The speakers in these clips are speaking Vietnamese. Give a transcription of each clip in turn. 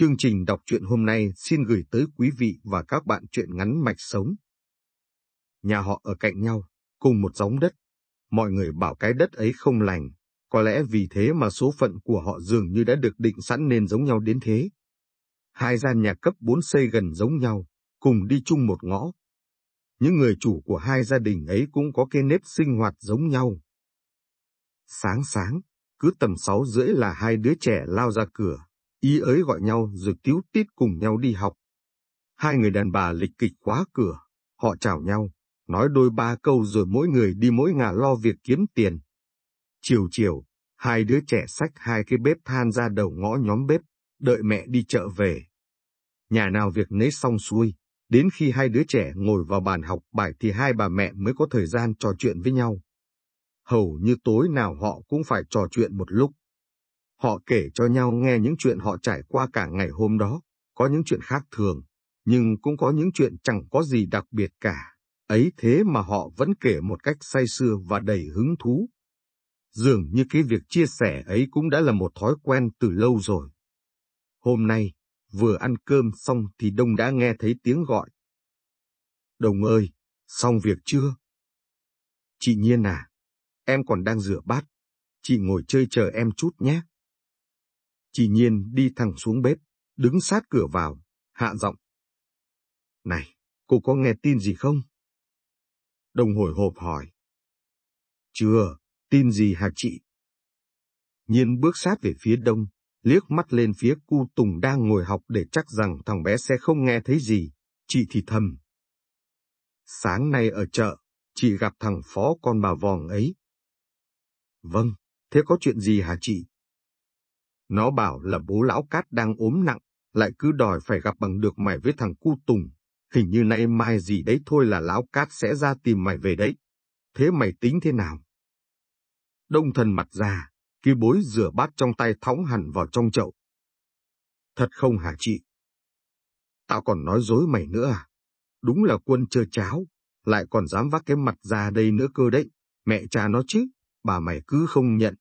Chương trình đọc truyện hôm nay xin gửi tới quý vị và các bạn truyện ngắn mạch sống. Nhà họ ở cạnh nhau, cùng một giống đất. Mọi người bảo cái đất ấy không lành, có lẽ vì thế mà số phận của họ dường như đã được định sẵn nên giống nhau đến thế. Hai gian nhà cấp 4 xây gần giống nhau, cùng đi chung một ngõ. Những người chủ của hai gia đình ấy cũng có cái nếp sinh hoạt giống nhau. Sáng sáng, cứ tầm 6 rưỡi là hai đứa trẻ lao ra cửa ý ới gọi nhau rồi tiếu tít cùng nhau đi học. Hai người đàn bà lịch kịch khóa cửa, họ chào nhau, nói đôi ba câu rồi mỗi người đi mỗi ngả lo việc kiếm tiền. Chiều chiều, hai đứa trẻ xách hai cái bếp than ra đầu ngõ nhóm bếp, đợi mẹ đi chợ về. Nhà nào việc nấy xong xuôi, đến khi hai đứa trẻ ngồi vào bàn học bài thì hai bà mẹ mới có thời gian trò chuyện với nhau. Hầu như tối nào họ cũng phải trò chuyện một lúc. Họ kể cho nhau nghe những chuyện họ trải qua cả ngày hôm đó, có những chuyện khác thường, nhưng cũng có những chuyện chẳng có gì đặc biệt cả. Ấy thế mà họ vẫn kể một cách say sưa và đầy hứng thú. Dường như cái việc chia sẻ ấy cũng đã là một thói quen từ lâu rồi. Hôm nay, vừa ăn cơm xong thì Đông đã nghe thấy tiếng gọi. Đồng ơi, xong việc chưa? Chị Nhiên à, em còn đang rửa bát. Chị ngồi chơi chờ em chút nhé. Chỉ nhiên đi thẳng xuống bếp, đứng sát cửa vào, hạ giọng. Này, cô có nghe tin gì không? Đồng hồi hộp hỏi. Chưa, tin gì hả chị? Nhiên bước sát về phía đông, liếc mắt lên phía cu Tùng đang ngồi học để chắc rằng thằng bé sẽ không nghe thấy gì, chị thì thầm. Sáng nay ở chợ, chị gặp thằng phó con bà vòng ấy. Vâng, thế có chuyện gì hả chị? Nó bảo là bố lão cát đang ốm nặng, lại cứ đòi phải gặp bằng được mày với thằng cu tùng. Hình như nay mai gì đấy thôi là lão cát sẽ ra tìm mày về đấy. Thế mày tính thế nào? Đông thần mặt ra, kia bối rửa bát trong tay thóng hẳn vào trong chậu. Thật không hả chị? Tao còn nói dối mày nữa à? Đúng là quân chơi cháo, lại còn dám vác cái mặt ra đây nữa cơ đấy. Mẹ cha nó chứ, bà mày cứ không nhận.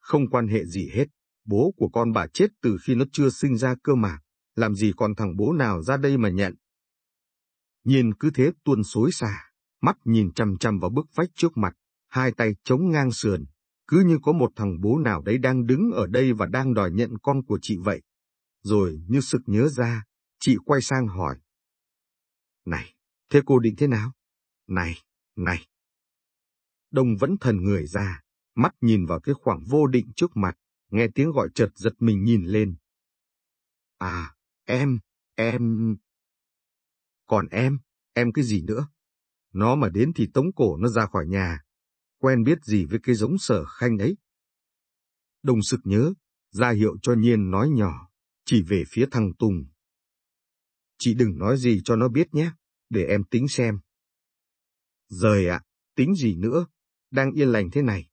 Không quan hệ gì hết bố của con bà chết từ khi nó chưa sinh ra cơ mà, làm gì còn thằng bố nào ra đây mà nhận. Nhìn cứ thế tuôn xối xả, mắt nhìn chằm chằm vào bức vách trước mặt, hai tay chống ngang sườn, cứ như có một thằng bố nào đấy đang đứng ở đây và đang đòi nhận con của chị vậy. Rồi như sực nhớ ra, chị quay sang hỏi. Này, thế cô định thế nào? Này, này. Đông vẫn thần người ra, mắt nhìn vào cái khoảng vô định trước mặt, nghe tiếng gọi chợt giật mình nhìn lên. À, em, em... Còn em, em cái gì nữa? Nó mà đến thì tống cổ nó ra khỏi nhà. Quen biết gì với cái giống sở khanh ấy? Đồng sực nhớ, ra hiệu cho nhiên nói nhỏ, chỉ về phía thằng Tùng. Chị đừng nói gì cho nó biết nhé, để em tính xem. Rời ạ, tính gì nữa, đang yên lành thế này.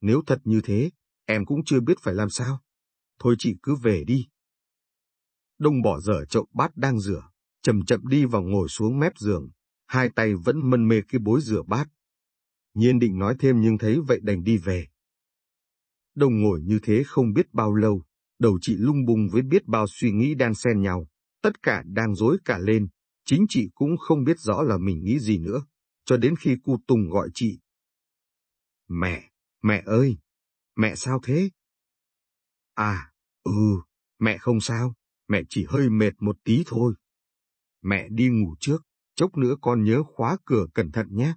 Nếu thật như thế, Em cũng chưa biết phải làm sao. Thôi chị cứ về đi. Đông bỏ dở chậu bát đang rửa, chậm chậm đi vào ngồi xuống mép giường, hai tay vẫn mân mê cái bối rửa bát. Nhiên định nói thêm nhưng thấy vậy đành đi về. Đông ngồi như thế không biết bao lâu, đầu chị lung bung với biết bao suy nghĩ đan xen nhau, tất cả đang rối cả lên, chính chị cũng không biết rõ là mình nghĩ gì nữa, cho đến khi cu Tùng gọi chị. Mẹ, mẹ ơi, mẹ sao thế? À, ừ, mẹ không sao, mẹ chỉ hơi mệt một tí thôi. Mẹ đi ngủ trước, chốc nữa con nhớ khóa cửa cẩn thận nhé.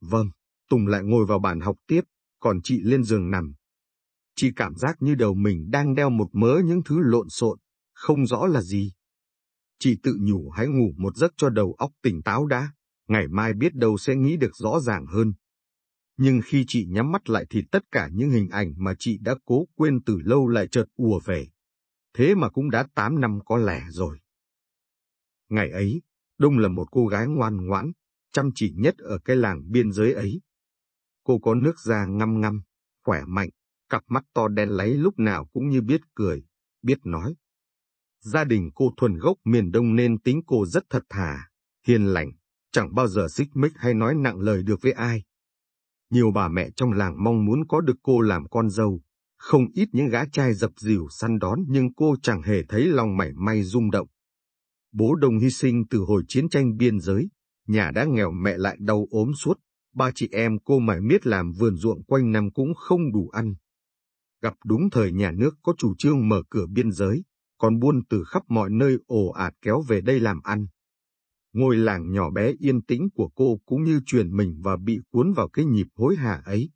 Vâng, Tùng lại ngồi vào bàn học tiếp, còn chị lên giường nằm. Chị cảm giác như đầu mình đang đeo một mớ những thứ lộn xộn, không rõ là gì. Chị tự nhủ hãy ngủ một giấc cho đầu óc tỉnh táo đã, ngày mai biết đâu sẽ nghĩ được rõ ràng hơn nhưng khi chị nhắm mắt lại thì tất cả những hình ảnh mà chị đã cố quên từ lâu lại chợt ùa về. Thế mà cũng đã 8 năm có lẽ rồi. Ngày ấy, Đông là một cô gái ngoan ngoãn, chăm chỉ nhất ở cái làng biên giới ấy. Cô có nước da ngăm ngăm, khỏe mạnh, cặp mắt to đen lấy lúc nào cũng như biết cười, biết nói. Gia đình cô thuần gốc miền Đông nên tính cô rất thật thà, hiền lành, chẳng bao giờ xích mích hay nói nặng lời được với ai nhiều bà mẹ trong làng mong muốn có được cô làm con dâu. Không ít những gã trai dập dìu săn đón nhưng cô chẳng hề thấy lòng mảy may rung động. Bố đồng hy sinh từ hồi chiến tranh biên giới, nhà đã nghèo mẹ lại đau ốm suốt, ba chị em cô mải miết làm vườn ruộng quanh năm cũng không đủ ăn. Gặp đúng thời nhà nước có chủ trương mở cửa biên giới, còn buôn từ khắp mọi nơi ồ ạt kéo về đây làm ăn ngôi làng nhỏ bé yên tĩnh của cô cũng như truyền mình và bị cuốn vào cái nhịp hối hả ấy.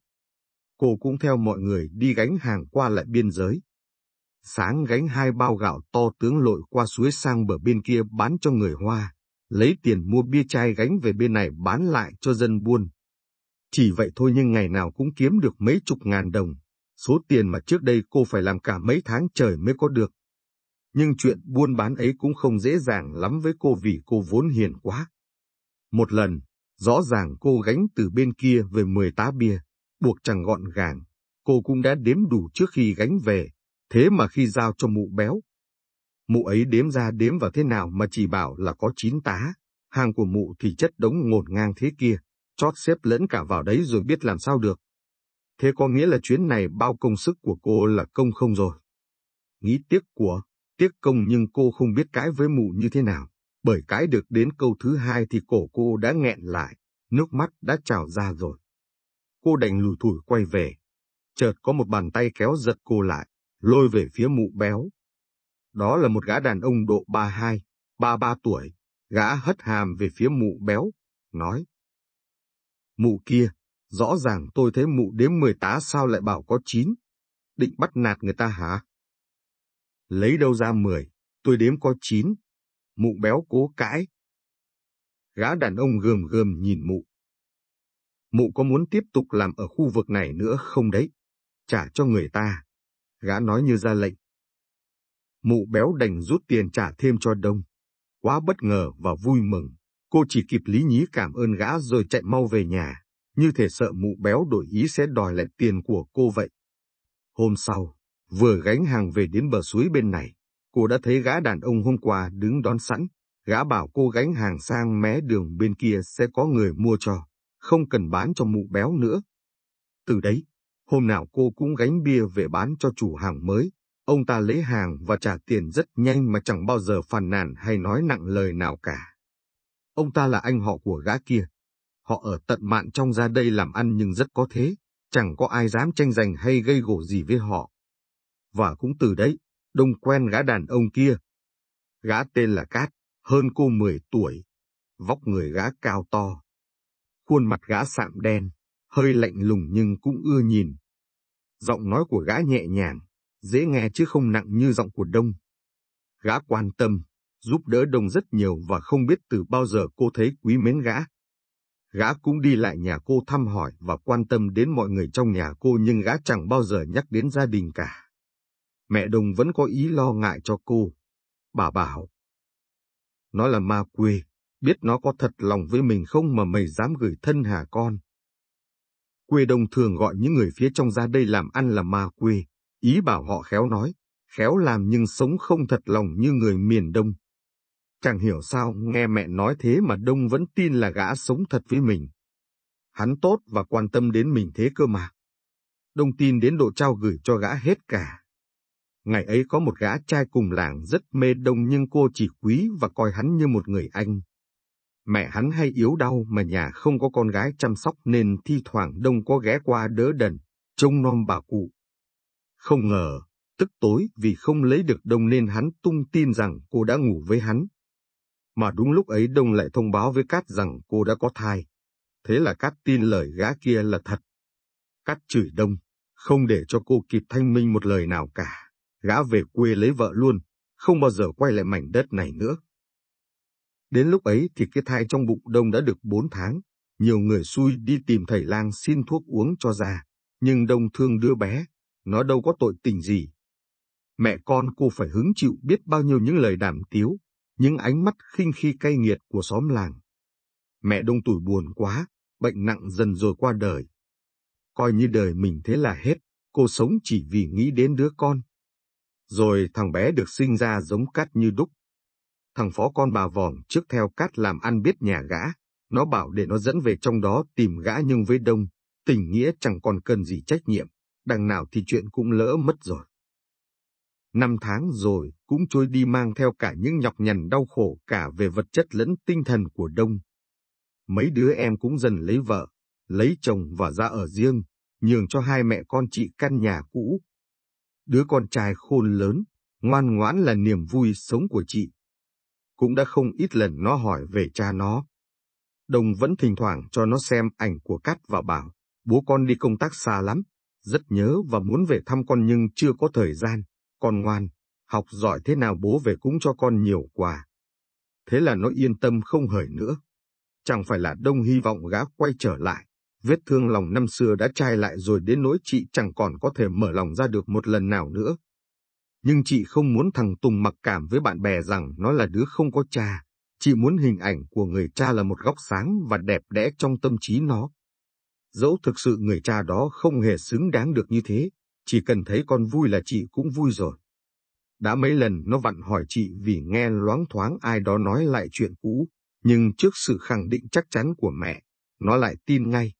Cô cũng theo mọi người đi gánh hàng qua lại biên giới. Sáng gánh hai bao gạo to tướng lội qua suối sang bờ bên kia bán cho người Hoa, lấy tiền mua bia chai gánh về bên này bán lại cho dân buôn. Chỉ vậy thôi nhưng ngày nào cũng kiếm được mấy chục ngàn đồng, số tiền mà trước đây cô phải làm cả mấy tháng trời mới có được nhưng chuyện buôn bán ấy cũng không dễ dàng lắm với cô vì cô vốn hiền quá. Một lần, rõ ràng cô gánh từ bên kia về 10 tá bia, buộc chẳng gọn gàng, cô cũng đã đếm đủ trước khi gánh về, thế mà khi giao cho mụ béo. Mụ ấy đếm ra đếm vào thế nào mà chỉ bảo là có 9 tá, hàng của mụ thì chất đống ngổn ngang thế kia, chót xếp lẫn cả vào đấy rồi biết làm sao được. Thế có nghĩa là chuyến này bao công sức của cô là công không rồi. Nghĩ tiếc của, Tiếc công nhưng cô không biết cãi với mụ như thế nào, bởi cãi được đến câu thứ hai thì cổ cô đã nghẹn lại, nước mắt đã trào ra rồi. Cô đành lùi thủi quay về. Chợt có một bàn tay kéo giật cô lại, lôi về phía mụ béo. Đó là một gã đàn ông độ 32, 33 tuổi, gã hất hàm về phía mụ béo, nói. Mụ kia, rõ ràng tôi thấy mụ đếm 10 tá sao lại bảo có 9, định bắt nạt người ta hả? Lấy đâu ra mười, tôi đếm có chín. Mụ béo cố cãi. Gã đàn ông gườm gườm nhìn mụ. Mụ có muốn tiếp tục làm ở khu vực này nữa không đấy? Trả cho người ta. Gã nói như ra lệnh. Mụ béo đành rút tiền trả thêm cho đông. Quá bất ngờ và vui mừng, cô chỉ kịp lý nhí cảm ơn gã rồi chạy mau về nhà, như thể sợ mụ béo đổi ý sẽ đòi lại tiền của cô vậy. Hôm sau, Vừa gánh hàng về đến bờ suối bên này, cô đã thấy gã đàn ông hôm qua đứng đón sẵn. Gã bảo cô gánh hàng sang mé đường bên kia sẽ có người mua cho, không cần bán cho mụ béo nữa. Từ đấy, hôm nào cô cũng gánh bia về bán cho chủ hàng mới. Ông ta lấy hàng và trả tiền rất nhanh mà chẳng bao giờ phàn nàn hay nói nặng lời nào cả. Ông ta là anh họ của gã kia. Họ ở tận mạn trong ra đây làm ăn nhưng rất có thế, chẳng có ai dám tranh giành hay gây gổ gì với họ và cũng từ đấy, đông quen gã đàn ông kia. Gã tên là Cát, hơn cô 10 tuổi, vóc người gã cao to. Khuôn mặt gã sạm đen, hơi lạnh lùng nhưng cũng ưa nhìn. Giọng nói của gã nhẹ nhàng, dễ nghe chứ không nặng như giọng của Đông. Gã quan tâm, giúp đỡ Đông rất nhiều và không biết từ bao giờ cô thấy quý mến gã. Gã cũng đi lại nhà cô thăm hỏi và quan tâm đến mọi người trong nhà cô nhưng gã chẳng bao giờ nhắc đến gia đình cả mẹ Đồng vẫn có ý lo ngại cho cô. Bà bảo, nó là ma quê, biết nó có thật lòng với mình không mà mày dám gửi thân hà con. Quê Đông thường gọi những người phía trong ra đây làm ăn là ma quê, ý bảo họ khéo nói, khéo làm nhưng sống không thật lòng như người miền Đông. Chẳng hiểu sao nghe mẹ nói thế mà Đông vẫn tin là gã sống thật với mình. Hắn tốt và quan tâm đến mình thế cơ mà. Đông tin đến độ trao gửi cho gã hết cả. Ngày ấy có một gã trai cùng làng rất mê đông nhưng cô chỉ quý và coi hắn như một người anh. Mẹ hắn hay yếu đau mà nhà không có con gái chăm sóc nên thi thoảng đông có ghé qua đỡ đần, trông nom bà cụ. Không ngờ, tức tối vì không lấy được đông nên hắn tung tin rằng cô đã ngủ với hắn. Mà đúng lúc ấy đông lại thông báo với Cát rằng cô đã có thai. Thế là Cát tin lời gã kia là thật. Cát chửi đông, không để cho cô kịp thanh minh một lời nào cả gã về quê lấy vợ luôn, không bao giờ quay lại mảnh đất này nữa. Đến lúc ấy thì cái thai trong bụng đông đã được bốn tháng, nhiều người xui đi tìm thầy lang xin thuốc uống cho già, nhưng đông thương đứa bé, nó đâu có tội tình gì. Mẹ con cô phải hứng chịu biết bao nhiêu những lời đàm tiếu, những ánh mắt khinh khi cay nghiệt của xóm làng. Mẹ đông tuổi buồn quá, bệnh nặng dần rồi qua đời. Coi như đời mình thế là hết, cô sống chỉ vì nghĩ đến đứa con. Rồi thằng bé được sinh ra giống cát như đúc. Thằng phó con bà vòm trước theo cát làm ăn biết nhà gã, nó bảo để nó dẫn về trong đó tìm gã nhưng với đông, tình nghĩa chẳng còn cần gì trách nhiệm, đằng nào thì chuyện cũng lỡ mất rồi. Năm tháng rồi cũng trôi đi mang theo cả những nhọc nhằn đau khổ cả về vật chất lẫn tinh thần của đông. Mấy đứa em cũng dần lấy vợ, lấy chồng và ra ở riêng, nhường cho hai mẹ con chị căn nhà cũ, Đứa con trai khôn lớn, ngoan ngoãn là niềm vui sống của chị. Cũng đã không ít lần nó hỏi về cha nó. Đồng vẫn thỉnh thoảng cho nó xem ảnh của Cát và bảo, bố con đi công tác xa lắm, rất nhớ và muốn về thăm con nhưng chưa có thời gian, con ngoan, học giỏi thế nào bố về cũng cho con nhiều quà. Thế là nó yên tâm không hởi nữa. Chẳng phải là Đông hy vọng gã quay trở lại, Vết thương lòng năm xưa đã chai lại rồi đến nỗi chị chẳng còn có thể mở lòng ra được một lần nào nữa. Nhưng chị không muốn thằng Tùng mặc cảm với bạn bè rằng nó là đứa không có cha. Chị muốn hình ảnh của người cha là một góc sáng và đẹp đẽ trong tâm trí nó. Dẫu thực sự người cha đó không hề xứng đáng được như thế, chỉ cần thấy con vui là chị cũng vui rồi. Đã mấy lần nó vặn hỏi chị vì nghe loáng thoáng ai đó nói lại chuyện cũ, nhưng trước sự khẳng định chắc chắn của mẹ, nó lại tin ngay.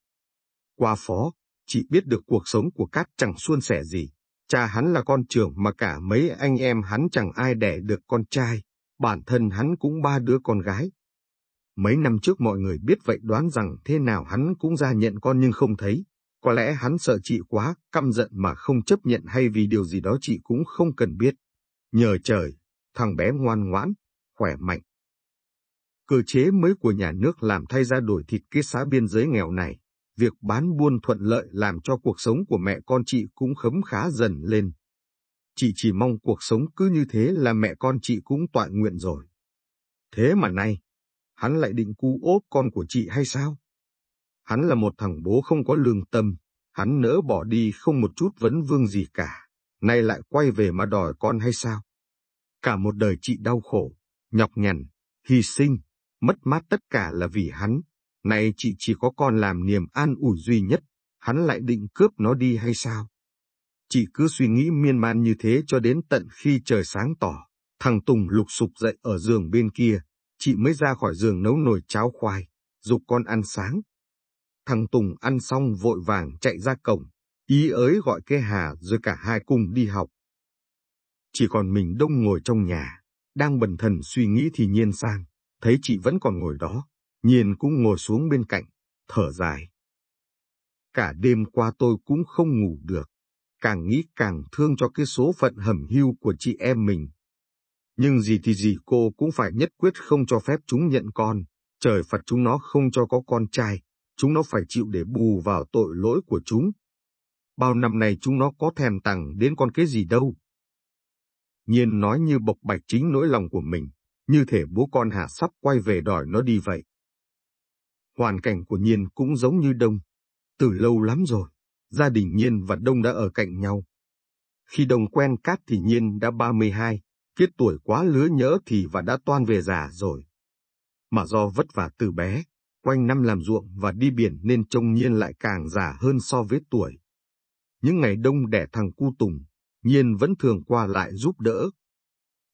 Qua phó, chị biết được cuộc sống của Cát chẳng suôn sẻ gì. Cha hắn là con trưởng mà cả mấy anh em hắn chẳng ai đẻ được con trai, bản thân hắn cũng ba đứa con gái. Mấy năm trước mọi người biết vậy đoán rằng thế nào hắn cũng ra nhận con nhưng không thấy. Có lẽ hắn sợ chị quá, căm giận mà không chấp nhận hay vì điều gì đó chị cũng không cần biết. Nhờ trời, thằng bé ngoan ngoãn, khỏe mạnh. Cơ chế mới của nhà nước làm thay ra đổi thịt cái xã biên giới nghèo này việc bán buôn thuận lợi làm cho cuộc sống của mẹ con chị cũng khấm khá dần lên. Chị chỉ mong cuộc sống cứ như thế là mẹ con chị cũng tọa nguyện rồi. Thế mà nay, hắn lại định cu ốp con của chị hay sao? Hắn là một thằng bố không có lương tâm, hắn nỡ bỏ đi không một chút vấn vương gì cả, nay lại quay về mà đòi con hay sao? Cả một đời chị đau khổ, nhọc nhằn, hy sinh, mất mát tất cả là vì hắn, này chị chỉ có con làm niềm an ủi duy nhất, hắn lại định cướp nó đi hay sao? Chị cứ suy nghĩ miên man như thế cho đến tận khi trời sáng tỏ, thằng Tùng lục sục dậy ở giường bên kia, chị mới ra khỏi giường nấu nồi cháo khoai, dục con ăn sáng. Thằng Tùng ăn xong vội vàng chạy ra cổng, ý ới gọi cái Hà rồi cả hai cùng đi học. Chỉ còn mình đông ngồi trong nhà, đang bần thần suy nghĩ thì nhiên sang, thấy chị vẫn còn ngồi đó, Nhiên cũng ngồi xuống bên cạnh, thở dài. Cả đêm qua tôi cũng không ngủ được, càng nghĩ càng thương cho cái số phận hầm hưu của chị em mình. Nhưng gì thì gì cô cũng phải nhất quyết không cho phép chúng nhận con, trời phật chúng nó không cho có con trai, chúng nó phải chịu để bù vào tội lỗi của chúng. Bao năm này chúng nó có thèm tặng đến con cái gì đâu. Nhiên nói như bộc bạch chính nỗi lòng của mình, như thể bố con Hà sắp quay về đòi nó đi vậy. Hoàn cảnh của Nhiên cũng giống như Đông. Từ lâu lắm rồi, gia đình Nhiên và Đông đã ở cạnh nhau. Khi Đông quen Cát thì Nhiên đã 32, kết tuổi quá lứa nhớ thì và đã toan về già rồi. Mà do vất vả từ bé, quanh năm làm ruộng và đi biển nên trông Nhiên lại càng già hơn so với tuổi. Những ngày Đông đẻ thằng Cu Tùng, Nhiên vẫn thường qua lại giúp đỡ.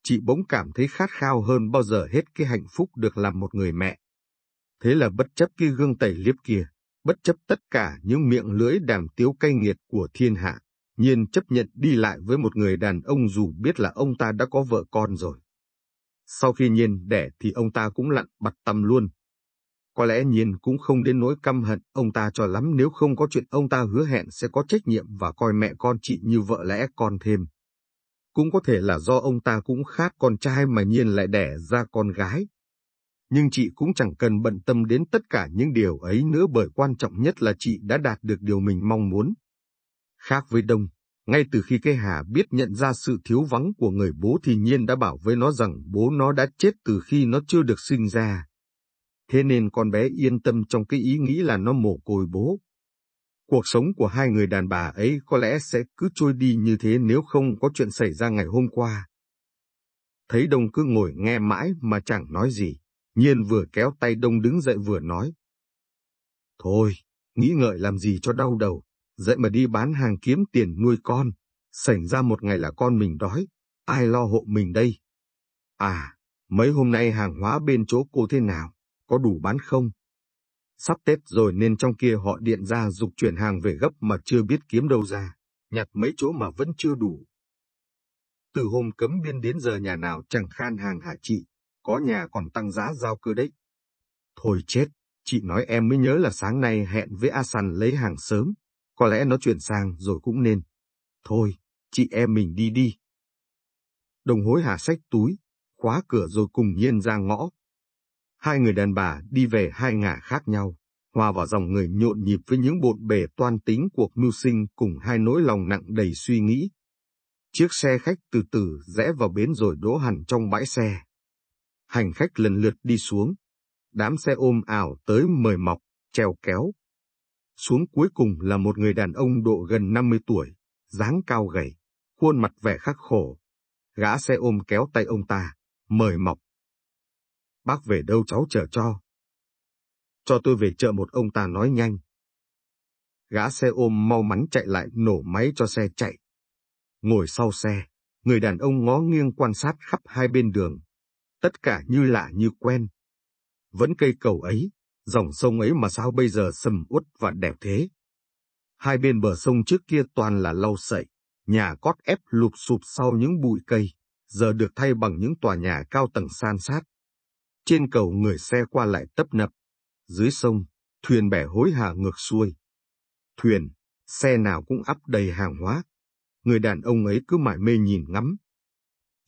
Chị bỗng cảm thấy khát khao hơn bao giờ hết cái hạnh phúc được làm một người mẹ. Thế là bất chấp cái gương tẩy liếp kia, bất chấp tất cả những miệng lưỡi đàm tiếu cay nghiệt của thiên hạ, nhiên chấp nhận đi lại với một người đàn ông dù biết là ông ta đã có vợ con rồi. Sau khi nhiên đẻ thì ông ta cũng lặn bặt tâm luôn. Có lẽ nhiên cũng không đến nỗi căm hận ông ta cho lắm nếu không có chuyện ông ta hứa hẹn sẽ có trách nhiệm và coi mẹ con chị như vợ lẽ con thêm. Cũng có thể là do ông ta cũng khát con trai mà nhiên lại đẻ ra con gái, nhưng chị cũng chẳng cần bận tâm đến tất cả những điều ấy nữa bởi quan trọng nhất là chị đã đạt được điều mình mong muốn. Khác với Đông, ngay từ khi cái Hà biết nhận ra sự thiếu vắng của người bố thì Nhiên đã bảo với nó rằng bố nó đã chết từ khi nó chưa được sinh ra. Thế nên con bé yên tâm trong cái ý nghĩ là nó mồ côi bố. Cuộc sống của hai người đàn bà ấy có lẽ sẽ cứ trôi đi như thế nếu không có chuyện xảy ra ngày hôm qua. Thấy Đông cứ ngồi nghe mãi mà chẳng nói gì. Nhiên vừa kéo tay Đông đứng dậy vừa nói. Thôi, nghĩ ngợi làm gì cho đau đầu, dậy mà đi bán hàng kiếm tiền nuôi con, xảy ra một ngày là con mình đói, ai lo hộ mình đây? À, mấy hôm nay hàng hóa bên chỗ cô thế nào, có đủ bán không? Sắp Tết rồi nên trong kia họ điện ra dục chuyển hàng về gấp mà chưa biết kiếm đâu ra, nhặt mấy chỗ mà vẫn chưa đủ. Từ hôm cấm biên đến giờ nhà nào chẳng khan hàng hả chị? có nhà còn tăng giá giao cơ đấy. Thôi chết, chị nói em mới nhớ là sáng nay hẹn với A San lấy hàng sớm, có lẽ nó chuyển sang rồi cũng nên. Thôi, chị em mình đi đi. Đồng hối hà sách túi, khóa cửa rồi cùng nhiên ra ngõ. Hai người đàn bà đi về hai ngả khác nhau, hòa vào dòng người nhộn nhịp với những bộn bề toan tính cuộc mưu sinh cùng hai nỗi lòng nặng đầy suy nghĩ. Chiếc xe khách từ từ rẽ vào bến rồi đỗ hẳn trong bãi xe hành khách lần lượt đi xuống. Đám xe ôm ảo tới mời mọc, treo kéo. Xuống cuối cùng là một người đàn ông độ gần 50 tuổi, dáng cao gầy, khuôn mặt vẻ khắc khổ. Gã xe ôm kéo tay ông ta, mời mọc. Bác về đâu cháu chở cho? Cho tôi về chợ một ông ta nói nhanh. Gã xe ôm mau mắn chạy lại nổ máy cho xe chạy. Ngồi sau xe, người đàn ông ngó nghiêng quan sát khắp hai bên đường, tất cả như lạ như quen. Vẫn cây cầu ấy, dòng sông ấy mà sao bây giờ sầm uất và đẹp thế? Hai bên bờ sông trước kia toàn là lau sậy, nhà cót ép lụp sụp sau những bụi cây, giờ được thay bằng những tòa nhà cao tầng san sát. Trên cầu người xe qua lại tấp nập, dưới sông, thuyền bè hối hả ngược xuôi. Thuyền, xe nào cũng ắp đầy hàng hóa. Người đàn ông ấy cứ mải mê nhìn ngắm,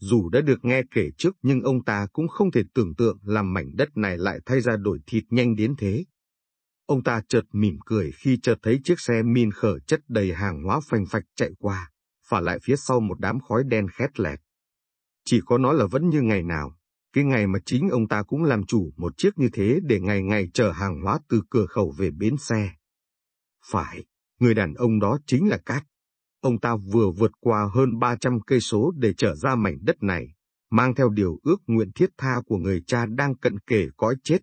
dù đã được nghe kể trước nhưng ông ta cũng không thể tưởng tượng làm mảnh đất này lại thay ra đổi thịt nhanh đến thế. Ông ta chợt mỉm cười khi chợt thấy chiếc xe min khở chất đầy hàng hóa phành phạch chạy qua, và lại phía sau một đám khói đen khét lẹt. Chỉ có nó là vẫn như ngày nào, cái ngày mà chính ông ta cũng làm chủ một chiếc như thế để ngày ngày chở hàng hóa từ cửa khẩu về bến xe. Phải, người đàn ông đó chính là Cát ông ta vừa vượt qua hơn 300 cây số để trở ra mảnh đất này, mang theo điều ước nguyện thiết tha của người cha đang cận kề cõi chết.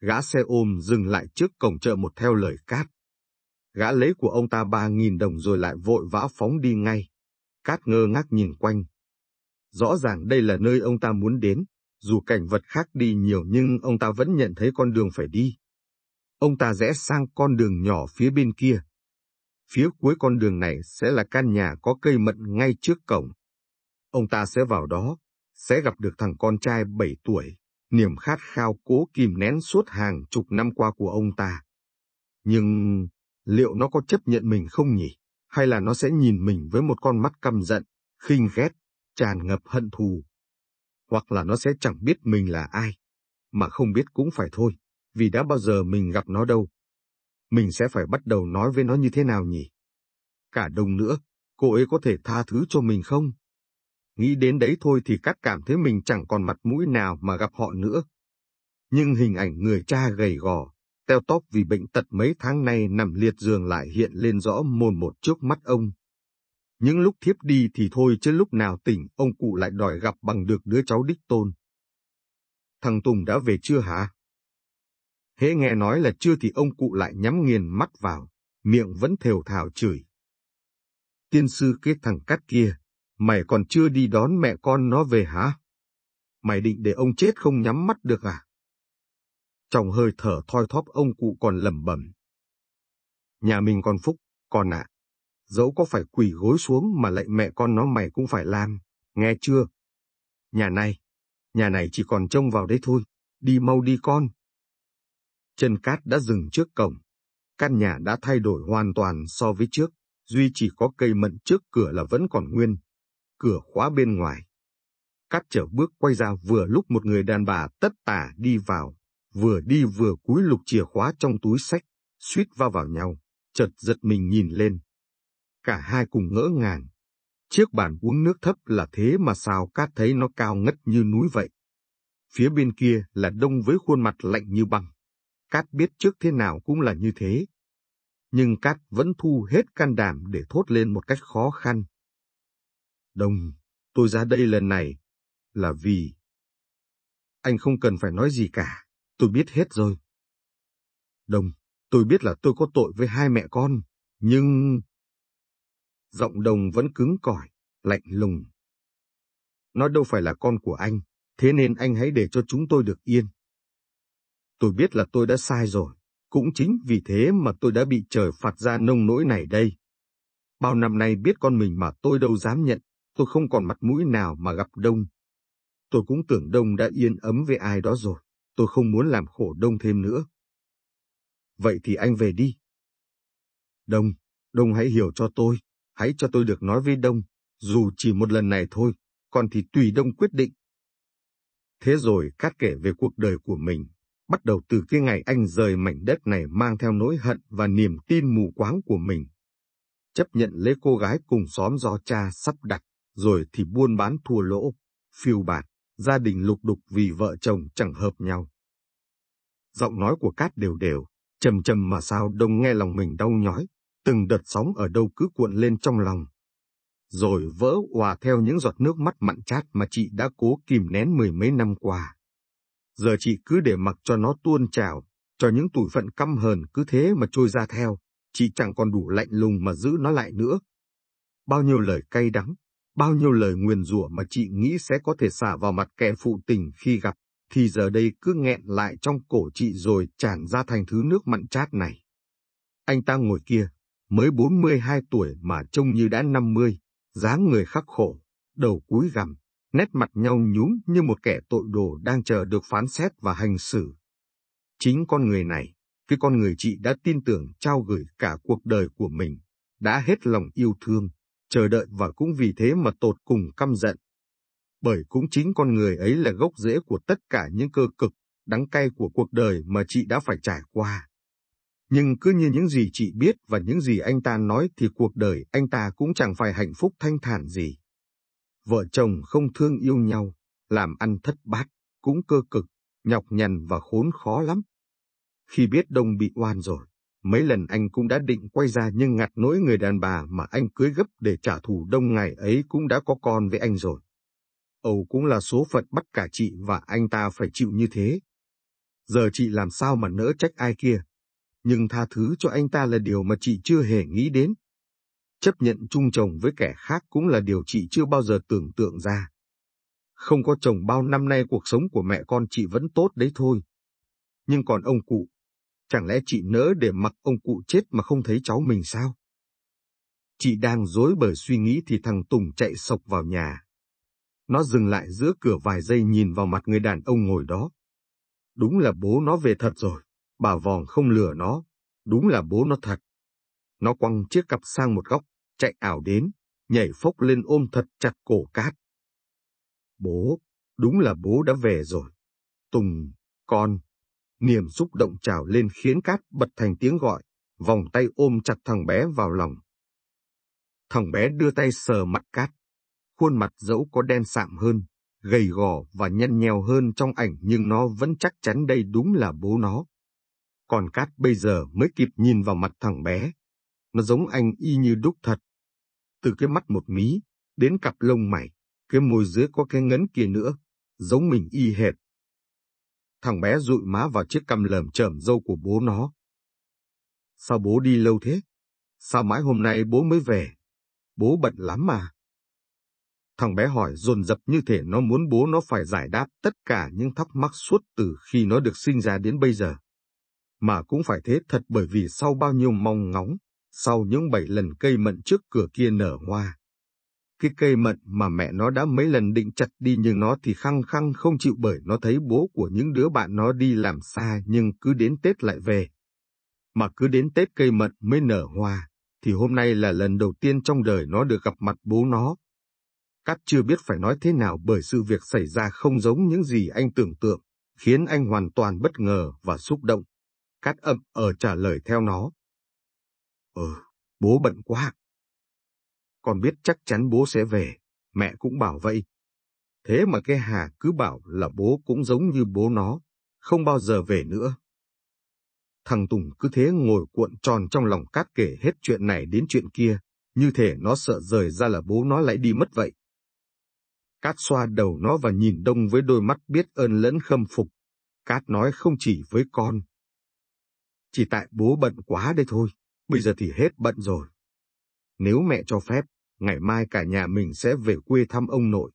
Gã xe ôm dừng lại trước cổng chợ một theo lời cát. Gã lấy của ông ta ba nghìn đồng rồi lại vội vã phóng đi ngay. Cát ngơ ngác nhìn quanh. Rõ ràng đây là nơi ông ta muốn đến, dù cảnh vật khác đi nhiều nhưng ông ta vẫn nhận thấy con đường phải đi. Ông ta rẽ sang con đường nhỏ phía bên kia, Phía cuối con đường này sẽ là căn nhà có cây mận ngay trước cổng. Ông ta sẽ vào đó, sẽ gặp được thằng con trai 7 tuổi, niềm khát khao cố kìm nén suốt hàng chục năm qua của ông ta. Nhưng liệu nó có chấp nhận mình không nhỉ? Hay là nó sẽ nhìn mình với một con mắt căm giận, khinh ghét, tràn ngập hận thù? Hoặc là nó sẽ chẳng biết mình là ai, mà không biết cũng phải thôi, vì đã bao giờ mình gặp nó đâu mình sẽ phải bắt đầu nói với nó như thế nào nhỉ? Cả đồng nữa, cô ấy có thể tha thứ cho mình không? Nghĩ đến đấy thôi thì cắt cảm thấy mình chẳng còn mặt mũi nào mà gặp họ nữa. Nhưng hình ảnh người cha gầy gò, teo tóc vì bệnh tật mấy tháng nay nằm liệt giường lại hiện lên rõ mồn một trước mắt ông. Những lúc thiếp đi thì thôi chứ lúc nào tỉnh ông cụ lại đòi gặp bằng được đứa cháu đích tôn. Thằng Tùng đã về chưa hả? Hễ nghe nói là chưa thì ông cụ lại nhắm nghiền mắt vào, miệng vẫn thều thào chửi. Tiên sư cái thằng cắt kia, mày còn chưa đi đón mẹ con nó về hả? Mày định để ông chết không nhắm mắt được à? Trong hơi thở thoi thóp ông cụ còn lẩm bẩm. Nhà mình còn phúc, con ạ. À, dẫu có phải quỳ gối xuống mà lại mẹ con nó mày cũng phải làm, nghe chưa? Nhà này, nhà này chỉ còn trông vào đấy thôi, đi mau đi con chân cát đã dừng trước cổng. Căn nhà đã thay đổi hoàn toàn so với trước, duy chỉ có cây mận trước cửa là vẫn còn nguyên, cửa khóa bên ngoài. Cát trở bước quay ra vừa lúc một người đàn bà tất tả đi vào, vừa đi vừa cúi lục chìa khóa trong túi sách, suýt va vào nhau, chợt giật mình nhìn lên. Cả hai cùng ngỡ ngàng. Chiếc bàn uống nước thấp là thế mà sao Cát thấy nó cao ngất như núi vậy. Phía bên kia là đông với khuôn mặt lạnh như băng. Cát biết trước thế nào cũng là như thế. Nhưng Cát vẫn thu hết can đảm để thốt lên một cách khó khăn. Đồng, tôi ra đây lần này là vì... Anh không cần phải nói gì cả, tôi biết hết rồi. Đồng, tôi biết là tôi có tội với hai mẹ con, nhưng... Giọng đồng vẫn cứng cỏi, lạnh lùng. Nó đâu phải là con của anh, thế nên anh hãy để cho chúng tôi được yên. Tôi biết là tôi đã sai rồi, cũng chính vì thế mà tôi đã bị trời phạt ra nông nỗi này đây. Bao năm nay biết con mình mà tôi đâu dám nhận, tôi không còn mặt mũi nào mà gặp Đông. Tôi cũng tưởng Đông đã yên ấm với ai đó rồi, tôi không muốn làm khổ Đông thêm nữa. Vậy thì anh về đi. Đông, Đông hãy hiểu cho tôi, hãy cho tôi được nói với Đông, dù chỉ một lần này thôi, còn thì tùy Đông quyết định. Thế rồi Cát kể về cuộc đời của mình, bắt đầu từ cái ngày anh rời mảnh đất này mang theo nỗi hận và niềm tin mù quáng của mình. Chấp nhận lấy cô gái cùng xóm do cha sắp đặt, rồi thì buôn bán thua lỗ, phiêu bạt, gia đình lục đục vì vợ chồng chẳng hợp nhau. Giọng nói của Cát đều đều, trầm trầm mà sao đông nghe lòng mình đau nhói, từng đợt sóng ở đâu cứ cuộn lên trong lòng. Rồi vỡ hòa theo những giọt nước mắt mặn chát mà chị đã cố kìm nén mười mấy năm qua giờ chị cứ để mặc cho nó tuôn trào, cho những tủi phận căm hờn cứ thế mà trôi ra theo, chị chẳng còn đủ lạnh lùng mà giữ nó lại nữa. Bao nhiêu lời cay đắng, bao nhiêu lời nguyền rủa mà chị nghĩ sẽ có thể xả vào mặt kẻ phụ tình khi gặp, thì giờ đây cứ nghẹn lại trong cổ chị rồi tràn ra thành thứ nước mặn chát này. Anh ta ngồi kia, mới 42 tuổi mà trông như đã 50, dáng người khắc khổ, đầu cúi gằm, nét mặt nhau nhúm như một kẻ tội đồ đang chờ được phán xét và hành xử. Chính con người này, cái con người chị đã tin tưởng trao gửi cả cuộc đời của mình, đã hết lòng yêu thương, chờ đợi và cũng vì thế mà tột cùng căm giận. Bởi cũng chính con người ấy là gốc rễ của tất cả những cơ cực, đắng cay của cuộc đời mà chị đã phải trải qua. Nhưng cứ như những gì chị biết và những gì anh ta nói thì cuộc đời anh ta cũng chẳng phải hạnh phúc thanh thản gì. Vợ chồng không thương yêu nhau, làm ăn thất bát, cũng cơ cực, nhọc nhằn và khốn khó lắm. Khi biết Đông bị oan rồi, mấy lần anh cũng đã định quay ra nhưng ngặt nỗi người đàn bà mà anh cưới gấp để trả thù Đông ngày ấy cũng đã có con với anh rồi. Âu cũng là số phận bắt cả chị và anh ta phải chịu như thế. Giờ chị làm sao mà nỡ trách ai kia. Nhưng tha thứ cho anh ta là điều mà chị chưa hề nghĩ đến. Chấp nhận chung chồng với kẻ khác cũng là điều chị chưa bao giờ tưởng tượng ra. Không có chồng bao năm nay cuộc sống của mẹ con chị vẫn tốt đấy thôi. Nhưng còn ông cụ, chẳng lẽ chị nỡ để mặc ông cụ chết mà không thấy cháu mình sao? Chị đang dối bởi suy nghĩ thì thằng Tùng chạy sộc vào nhà. Nó dừng lại giữa cửa vài giây nhìn vào mặt người đàn ông ngồi đó. Đúng là bố nó về thật rồi, bà Vòng không lừa nó, đúng là bố nó thật. Nó quăng chiếc cặp sang một góc, chạy ảo đến, nhảy phốc lên ôm thật chặt cổ cát. Bố, đúng là bố đã về rồi. Tùng, con. Niềm xúc động trào lên khiến cát bật thành tiếng gọi, vòng tay ôm chặt thằng bé vào lòng. Thằng bé đưa tay sờ mặt cát. Khuôn mặt dẫu có đen sạm hơn, gầy gò và nhăn nheo hơn trong ảnh nhưng nó vẫn chắc chắn đây đúng là bố nó. Còn Cát bây giờ mới kịp nhìn vào mặt thằng bé. Nó giống anh y như đúc thật, từ cái mắt một mí, đến cặp lông mày, cái môi dưới có cái ngấn kia nữa, giống mình y hệt. Thằng bé dụi má vào chiếc cằm lởm chởm dâu của bố nó. Sao bố đi lâu thế? Sao mãi hôm nay bố mới về? Bố bận lắm mà. Thằng bé hỏi dồn dập như thể nó muốn bố nó phải giải đáp tất cả những thắc mắc suốt từ khi nó được sinh ra đến bây giờ. Mà cũng phải thế thật bởi vì sau bao nhiêu mong ngóng, sau những bảy lần cây mận trước cửa kia nở hoa, cái cây mận mà mẹ nó đã mấy lần định chặt đi nhưng nó thì khăng khăng không chịu bởi nó thấy bố của những đứa bạn nó đi làm xa nhưng cứ đến Tết lại về. Mà cứ đến Tết cây mận mới nở hoa, thì hôm nay là lần đầu tiên trong đời nó được gặp mặt bố nó. Cát chưa biết phải nói thế nào bởi sự việc xảy ra không giống những gì anh tưởng tượng, khiến anh hoàn toàn bất ngờ và xúc động. Cát ậm ở ờ trả lời theo nó. Ừ, bố bận quá. Con biết chắc chắn bố sẽ về, mẹ cũng bảo vậy. Thế mà cái Hà cứ bảo là bố cũng giống như bố nó, không bao giờ về nữa. Thằng Tùng cứ thế ngồi cuộn tròn trong lòng cát kể hết chuyện này đến chuyện kia, như thể nó sợ rời ra là bố nó lại đi mất vậy. Cát xoa đầu nó và nhìn đông với đôi mắt biết ơn lẫn khâm phục. Cát nói không chỉ với con. Chỉ tại bố bận quá đây thôi bây giờ thì hết bận rồi. Nếu mẹ cho phép, ngày mai cả nhà mình sẽ về quê thăm ông nội.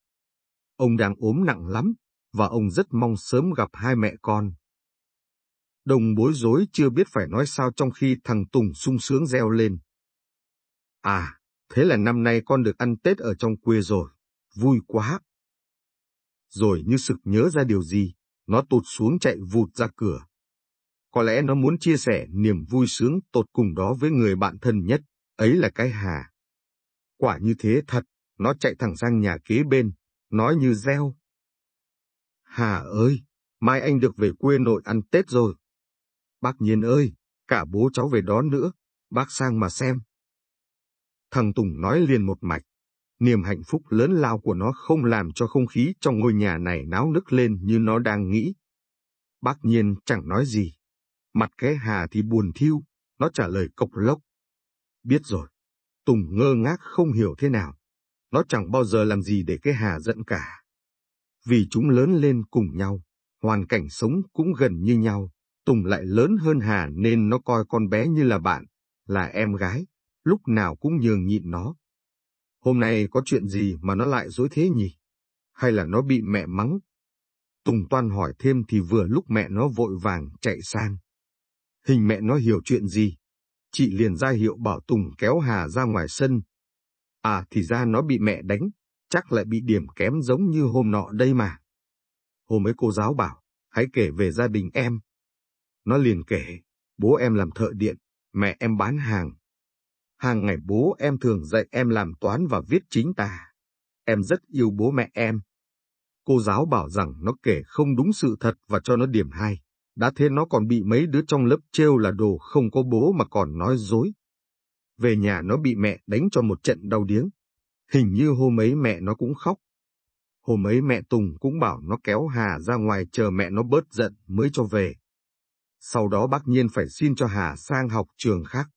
Ông đang ốm nặng lắm, và ông rất mong sớm gặp hai mẹ con. Đồng bối rối chưa biết phải nói sao trong khi thằng Tùng sung sướng reo lên. À, thế là năm nay con được ăn Tết ở trong quê rồi, vui quá. Rồi như sực nhớ ra điều gì, nó tụt xuống chạy vụt ra cửa. Có lẽ nó muốn chia sẻ niềm vui sướng tột cùng đó với người bạn thân nhất, ấy là cái Hà. Quả như thế thật, nó chạy thẳng sang nhà kế bên, nói như reo. Hà ơi, mai anh được về quê nội ăn Tết rồi. Bác Nhiên ơi, cả bố cháu về đó nữa, bác sang mà xem. Thằng Tùng nói liền một mạch, niềm hạnh phúc lớn lao của nó không làm cho không khí trong ngôi nhà này náo nức lên như nó đang nghĩ. Bác Nhiên chẳng nói gì, Mặt cái Hà thì buồn thiêu, nó trả lời cộc lốc. Biết rồi, Tùng ngơ ngác không hiểu thế nào. Nó chẳng bao giờ làm gì để cái Hà giận cả. Vì chúng lớn lên cùng nhau, hoàn cảnh sống cũng gần như nhau. Tùng lại lớn hơn Hà nên nó coi con bé như là bạn, là em gái, lúc nào cũng nhường nhịn nó. Hôm nay có chuyện gì mà nó lại dối thế nhỉ? Hay là nó bị mẹ mắng? Tùng Toan hỏi thêm thì vừa lúc mẹ nó vội vàng chạy sang hình mẹ nó hiểu chuyện gì. Chị liền ra hiệu bảo Tùng kéo Hà ra ngoài sân. À thì ra nó bị mẹ đánh, chắc lại bị điểm kém giống như hôm nọ đây mà. Hôm ấy cô giáo bảo, hãy kể về gia đình em. Nó liền kể, bố em làm thợ điện, mẹ em bán hàng. Hàng ngày bố em thường dạy em làm toán và viết chính tả. Em rất yêu bố mẹ em. Cô giáo bảo rằng nó kể không đúng sự thật và cho nó điểm hai. Đã thế nó còn bị mấy đứa trong lớp trêu là đồ không có bố mà còn nói dối. Về nhà nó bị mẹ đánh cho một trận đau điếng. Hình như hôm ấy mẹ nó cũng khóc. Hôm ấy mẹ Tùng cũng bảo nó kéo Hà ra ngoài chờ mẹ nó bớt giận mới cho về. Sau đó bác Nhiên phải xin cho Hà sang học trường khác.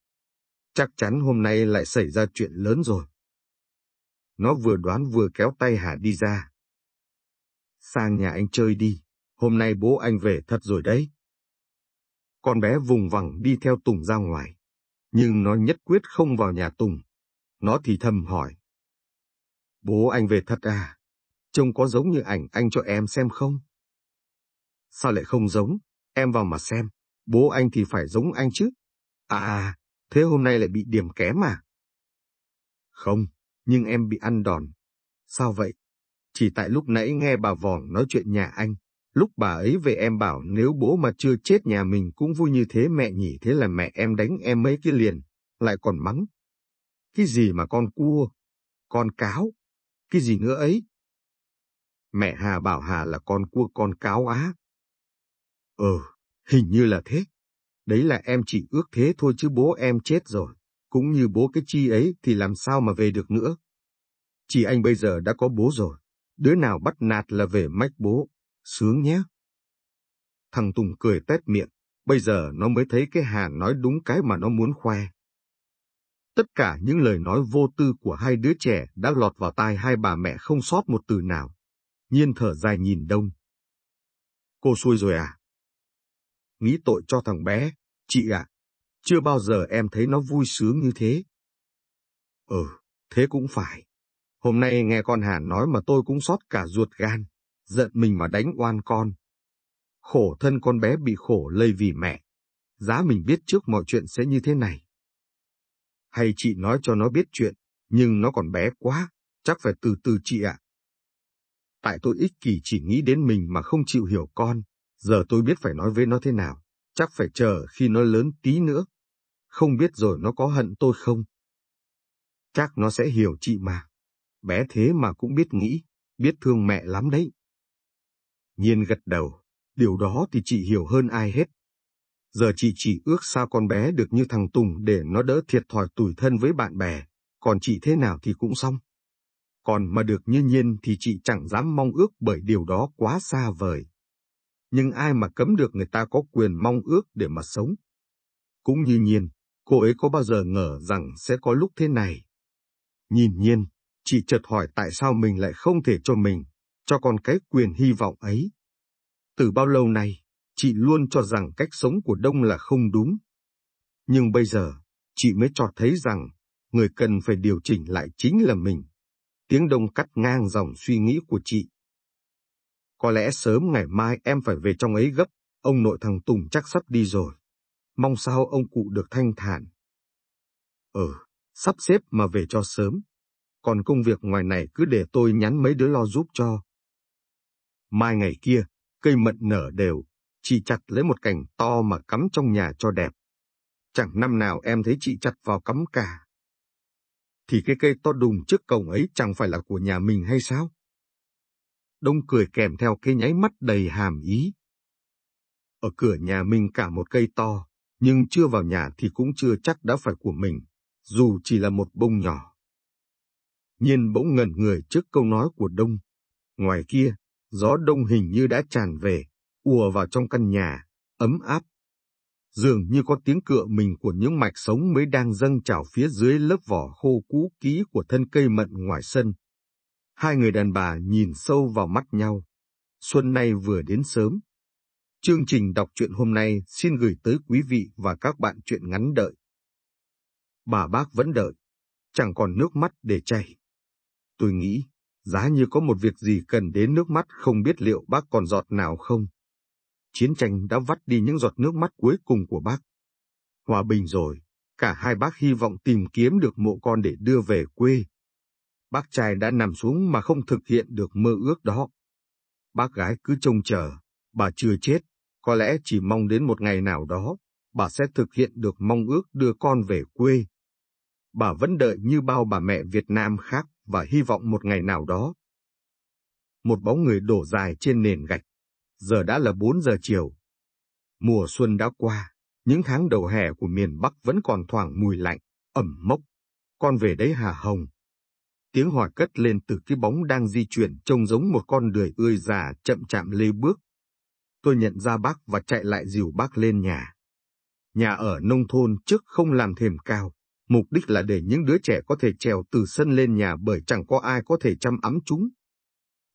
Chắc chắn hôm nay lại xảy ra chuyện lớn rồi. Nó vừa đoán vừa kéo tay Hà đi ra. Sang nhà anh chơi đi hôm nay bố anh về thật rồi đấy. Con bé vùng vằng đi theo Tùng ra ngoài, nhưng nó nhất quyết không vào nhà Tùng. Nó thì thầm hỏi. Bố anh về thật à? Trông có giống như ảnh anh cho em xem không? Sao lại không giống? Em vào mà xem, bố anh thì phải giống anh chứ. À, à thế hôm nay lại bị điểm kém à? Không, nhưng em bị ăn đòn. Sao vậy? Chỉ tại lúc nãy nghe bà Vòng nói chuyện nhà anh, Lúc bà ấy về em bảo nếu bố mà chưa chết nhà mình cũng vui như thế mẹ nhỉ thế là mẹ em đánh em mấy cái liền, lại còn mắng. Cái gì mà con cua, con cáo, cái gì nữa ấy. Mẹ Hà bảo Hà là con cua con cáo á. Ờ, hình như là thế. Đấy là em chỉ ước thế thôi chứ bố em chết rồi. Cũng như bố cái chi ấy thì làm sao mà về được nữa. Chỉ anh bây giờ đã có bố rồi. Đứa nào bắt nạt là về mách bố sướng nhé. Thằng Tùng cười tét miệng, bây giờ nó mới thấy cái Hà nói đúng cái mà nó muốn khoe. Tất cả những lời nói vô tư của hai đứa trẻ đã lọt vào tai hai bà mẹ không sót một từ nào. Nhiên thở dài nhìn đông. Cô xui rồi à? Nghĩ tội cho thằng bé, chị ạ, chưa bao giờ em thấy nó vui sướng như thế. Ừ, thế cũng phải. Hôm nay nghe con Hà nói mà tôi cũng sót cả ruột gan giận mình mà đánh oan con. Khổ thân con bé bị khổ lây vì mẹ, giá mình biết trước mọi chuyện sẽ như thế này. Hay chị nói cho nó biết chuyện, nhưng nó còn bé quá, chắc phải từ từ chị ạ. Tại tôi ích kỷ chỉ nghĩ đến mình mà không chịu hiểu con, giờ tôi biết phải nói với nó thế nào, chắc phải chờ khi nó lớn tí nữa. Không biết rồi nó có hận tôi không? Chắc nó sẽ hiểu chị mà. Bé thế mà cũng biết nghĩ, biết thương mẹ lắm đấy. Nhiên gật đầu, điều đó thì chị hiểu hơn ai hết. Giờ chị chỉ ước sao con bé được như thằng Tùng để nó đỡ thiệt thòi tủi thân với bạn bè, còn chị thế nào thì cũng xong. Còn mà được như nhiên thì chị chẳng dám mong ước bởi điều đó quá xa vời. Nhưng ai mà cấm được người ta có quyền mong ước để mà sống. Cũng như nhiên, cô ấy có bao giờ ngờ rằng sẽ có lúc thế này. Nhìn nhiên, chị chợt hỏi tại sao mình lại không thể cho mình cho con cái quyền hy vọng ấy. Từ bao lâu nay, chị luôn cho rằng cách sống của Đông là không đúng. Nhưng bây giờ, chị mới cho thấy rằng, người cần phải điều chỉnh lại chính là mình. Tiếng Đông cắt ngang dòng suy nghĩ của chị. Có lẽ sớm ngày mai em phải về trong ấy gấp, ông nội thằng Tùng chắc sắp đi rồi. Mong sao ông cụ được thanh thản. Ừ, sắp xếp mà về cho sớm. Còn công việc ngoài này cứ để tôi nhắn mấy đứa lo giúp cho. Mai ngày kia, cây mận nở đều, chị chặt lấy một cành to mà cắm trong nhà cho đẹp. Chẳng năm nào em thấy chị chặt vào cắm cả. Thì cái cây to đùng trước cổng ấy chẳng phải là của nhà mình hay sao? Đông cười kèm theo cái nháy mắt đầy hàm ý. Ở cửa nhà mình cả một cây to, nhưng chưa vào nhà thì cũng chưa chắc đã phải của mình, dù chỉ là một bông nhỏ. Nhiên bỗng ngẩn người trước câu nói của Đông. Ngoài kia, Gió đông hình như đã tràn về, ùa vào trong căn nhà, ấm áp. Dường như có tiếng cựa mình của những mạch sống mới đang dâng trào phía dưới lớp vỏ khô cũ kỹ của thân cây mận ngoài sân. Hai người đàn bà nhìn sâu vào mắt nhau. Xuân nay vừa đến sớm. Chương trình đọc truyện hôm nay xin gửi tới quý vị và các bạn truyện ngắn đợi. Bà bác vẫn đợi, chẳng còn nước mắt để chảy. Tôi nghĩ giá như có một việc gì cần đến nước mắt không biết liệu bác còn giọt nào không. Chiến tranh đã vắt đi những giọt nước mắt cuối cùng của bác. Hòa bình rồi, cả hai bác hy vọng tìm kiếm được mộ con để đưa về quê. Bác trai đã nằm xuống mà không thực hiện được mơ ước đó. Bác gái cứ trông chờ, bà chưa chết, có lẽ chỉ mong đến một ngày nào đó, bà sẽ thực hiện được mong ước đưa con về quê. Bà vẫn đợi như bao bà mẹ Việt Nam khác và hy vọng một ngày nào đó. Một bóng người đổ dài trên nền gạch. Giờ đã là 4 giờ chiều. Mùa xuân đã qua, những tháng đầu hè của miền Bắc vẫn còn thoảng mùi lạnh, ẩm mốc. Con về đấy Hà Hồng. Tiếng hỏi cất lên từ cái bóng đang di chuyển trông giống một con đười ươi già chậm chạm lê bước. Tôi nhận ra bác và chạy lại dìu bác lên nhà. Nhà ở nông thôn trước không làm thềm cao, mục đích là để những đứa trẻ có thể trèo từ sân lên nhà bởi chẳng có ai có thể chăm ấm chúng.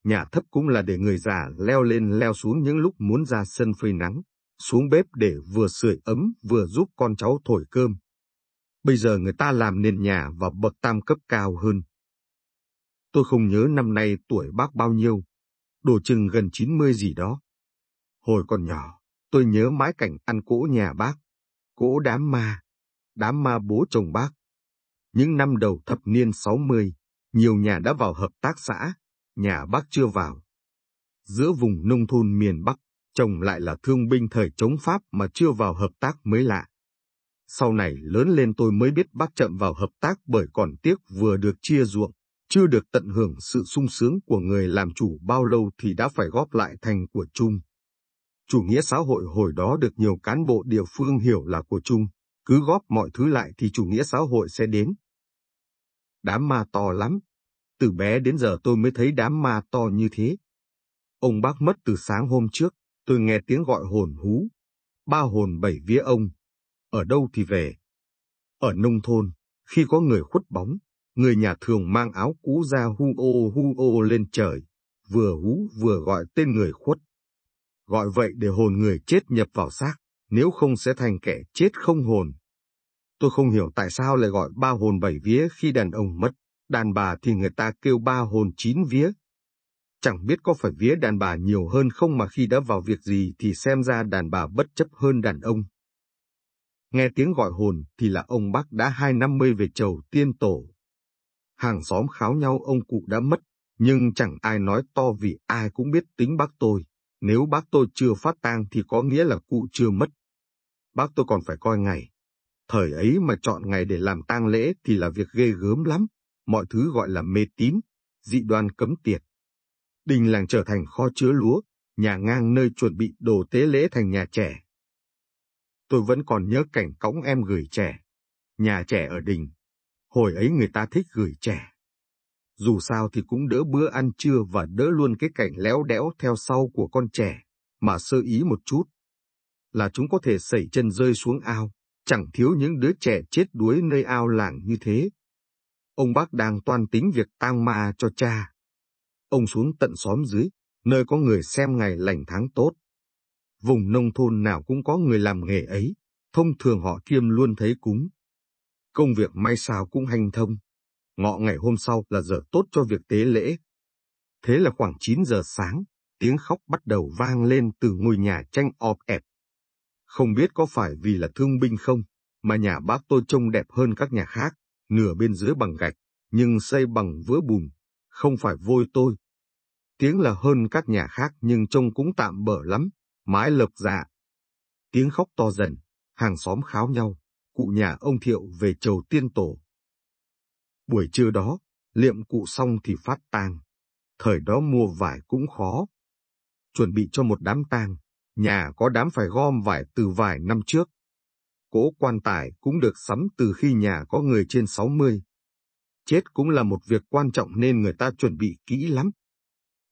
Nhà thấp cũng là để người già leo lên leo xuống những lúc muốn ra sân phơi nắng, xuống bếp để vừa sưởi ấm vừa giúp con cháu thổi cơm. Bây giờ người ta làm nền nhà và bậc tam cấp cao hơn. Tôi không nhớ năm nay tuổi bác bao nhiêu, đồ chừng gần 90 gì đó. Hồi còn nhỏ, tôi nhớ mái cảnh ăn cỗ nhà bác, cỗ đám ma, đám ma bố chồng bác. Những năm đầu thập niên 60, nhiều nhà đã vào hợp tác xã, nhà bác chưa vào. Giữa vùng nông thôn miền Bắc, chồng lại là thương binh thời chống Pháp mà chưa vào hợp tác mới lạ. Sau này lớn lên tôi mới biết bác chậm vào hợp tác bởi còn tiếc vừa được chia ruộng, chưa được tận hưởng sự sung sướng của người làm chủ bao lâu thì đã phải góp lại thành của chung. Chủ nghĩa xã hội hồi đó được nhiều cán bộ địa phương hiểu là của chung, cứ góp mọi thứ lại thì chủ nghĩa xã hội sẽ đến. Đám ma to lắm. Từ bé đến giờ tôi mới thấy đám ma to như thế. Ông bác mất từ sáng hôm trước, tôi nghe tiếng gọi hồn hú. Ba hồn bảy vía ông. Ở đâu thì về. Ở nông thôn, khi có người khuất bóng, người nhà thường mang áo cũ ra hu ô hu ô lên trời, vừa hú vừa gọi tên người khuất. Gọi vậy để hồn người chết nhập vào xác nếu không sẽ thành kẻ chết không hồn. Tôi không hiểu tại sao lại gọi ba hồn bảy vía khi đàn ông mất, đàn bà thì người ta kêu ba hồn chín vía. Chẳng biết có phải vía đàn bà nhiều hơn không mà khi đã vào việc gì thì xem ra đàn bà bất chấp hơn đàn ông. Nghe tiếng gọi hồn thì là ông bác đã hai năm mươi về chầu tiên tổ. Hàng xóm kháo nhau ông cụ đã mất, nhưng chẳng ai nói to vì ai cũng biết tính bác tôi. Nếu bác tôi chưa phát tang thì có nghĩa là cụ chưa mất. Bác tôi còn phải coi ngày. Thời ấy mà chọn ngày để làm tang lễ thì là việc ghê gớm lắm, mọi thứ gọi là mê tín, dị đoan cấm tiệt. Đình làng trở thành kho chứa lúa, nhà ngang nơi chuẩn bị đồ tế lễ thành nhà trẻ. Tôi vẫn còn nhớ cảnh cõng em gửi trẻ, nhà trẻ ở đình. Hồi ấy người ta thích gửi trẻ. Dù sao thì cũng đỡ bữa ăn trưa và đỡ luôn cái cảnh léo đẽo theo sau của con trẻ, mà sơ ý một chút là chúng có thể xảy chân rơi xuống ao, chẳng thiếu những đứa trẻ chết đuối nơi ao làng như thế. Ông bác đang toan tính việc tang ma cho cha. Ông xuống tận xóm dưới, nơi có người xem ngày lành tháng tốt. Vùng nông thôn nào cũng có người làm nghề ấy, thông thường họ kiêm luôn thấy cúng. Công việc may sao cũng hành thông. Ngọ ngày hôm sau là giờ tốt cho việc tế lễ. Thế là khoảng 9 giờ sáng, tiếng khóc bắt đầu vang lên từ ngôi nhà tranh ọp ẹp không biết có phải vì là thương binh không, mà nhà bác tôi trông đẹp hơn các nhà khác, nửa bên dưới bằng gạch, nhưng xây bằng vữa bùn, không phải vôi tôi. Tiếng là hơn các nhà khác nhưng trông cũng tạm bở lắm, mái lợp dạ. Tiếng khóc to dần, hàng xóm kháo nhau, cụ nhà ông Thiệu về chầu tiên tổ. Buổi trưa đó, liệm cụ xong thì phát tang. Thời đó mua vải cũng khó. Chuẩn bị cho một đám tang, nhà có đám phải gom vải từ vài năm trước. Cỗ quan tài cũng được sắm từ khi nhà có người trên 60. Chết cũng là một việc quan trọng nên người ta chuẩn bị kỹ lắm.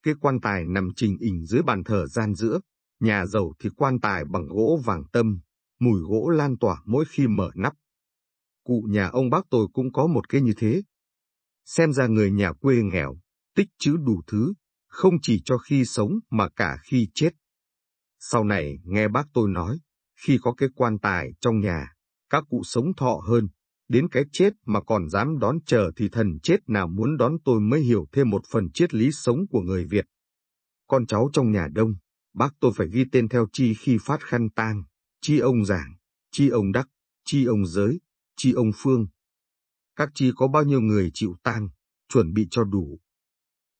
Cái quan tài nằm trình ỉnh dưới bàn thờ gian giữa, nhà giàu thì quan tài bằng gỗ vàng tâm, mùi gỗ lan tỏa mỗi khi mở nắp. Cụ nhà ông bác tôi cũng có một cái như thế. Xem ra người nhà quê nghèo, tích chữ đủ thứ, không chỉ cho khi sống mà cả khi chết. Sau này nghe bác tôi nói, khi có cái quan tài trong nhà, các cụ sống thọ hơn, đến cái chết mà còn dám đón chờ thì thần chết nào muốn đón tôi mới hiểu thêm một phần triết lý sống của người Việt. Con cháu trong nhà đông, bác tôi phải ghi tên theo chi khi phát khăn tang, chi ông giảng, chi ông đắc, chi ông giới, chi ông phương. Các chi có bao nhiêu người chịu tang, chuẩn bị cho đủ.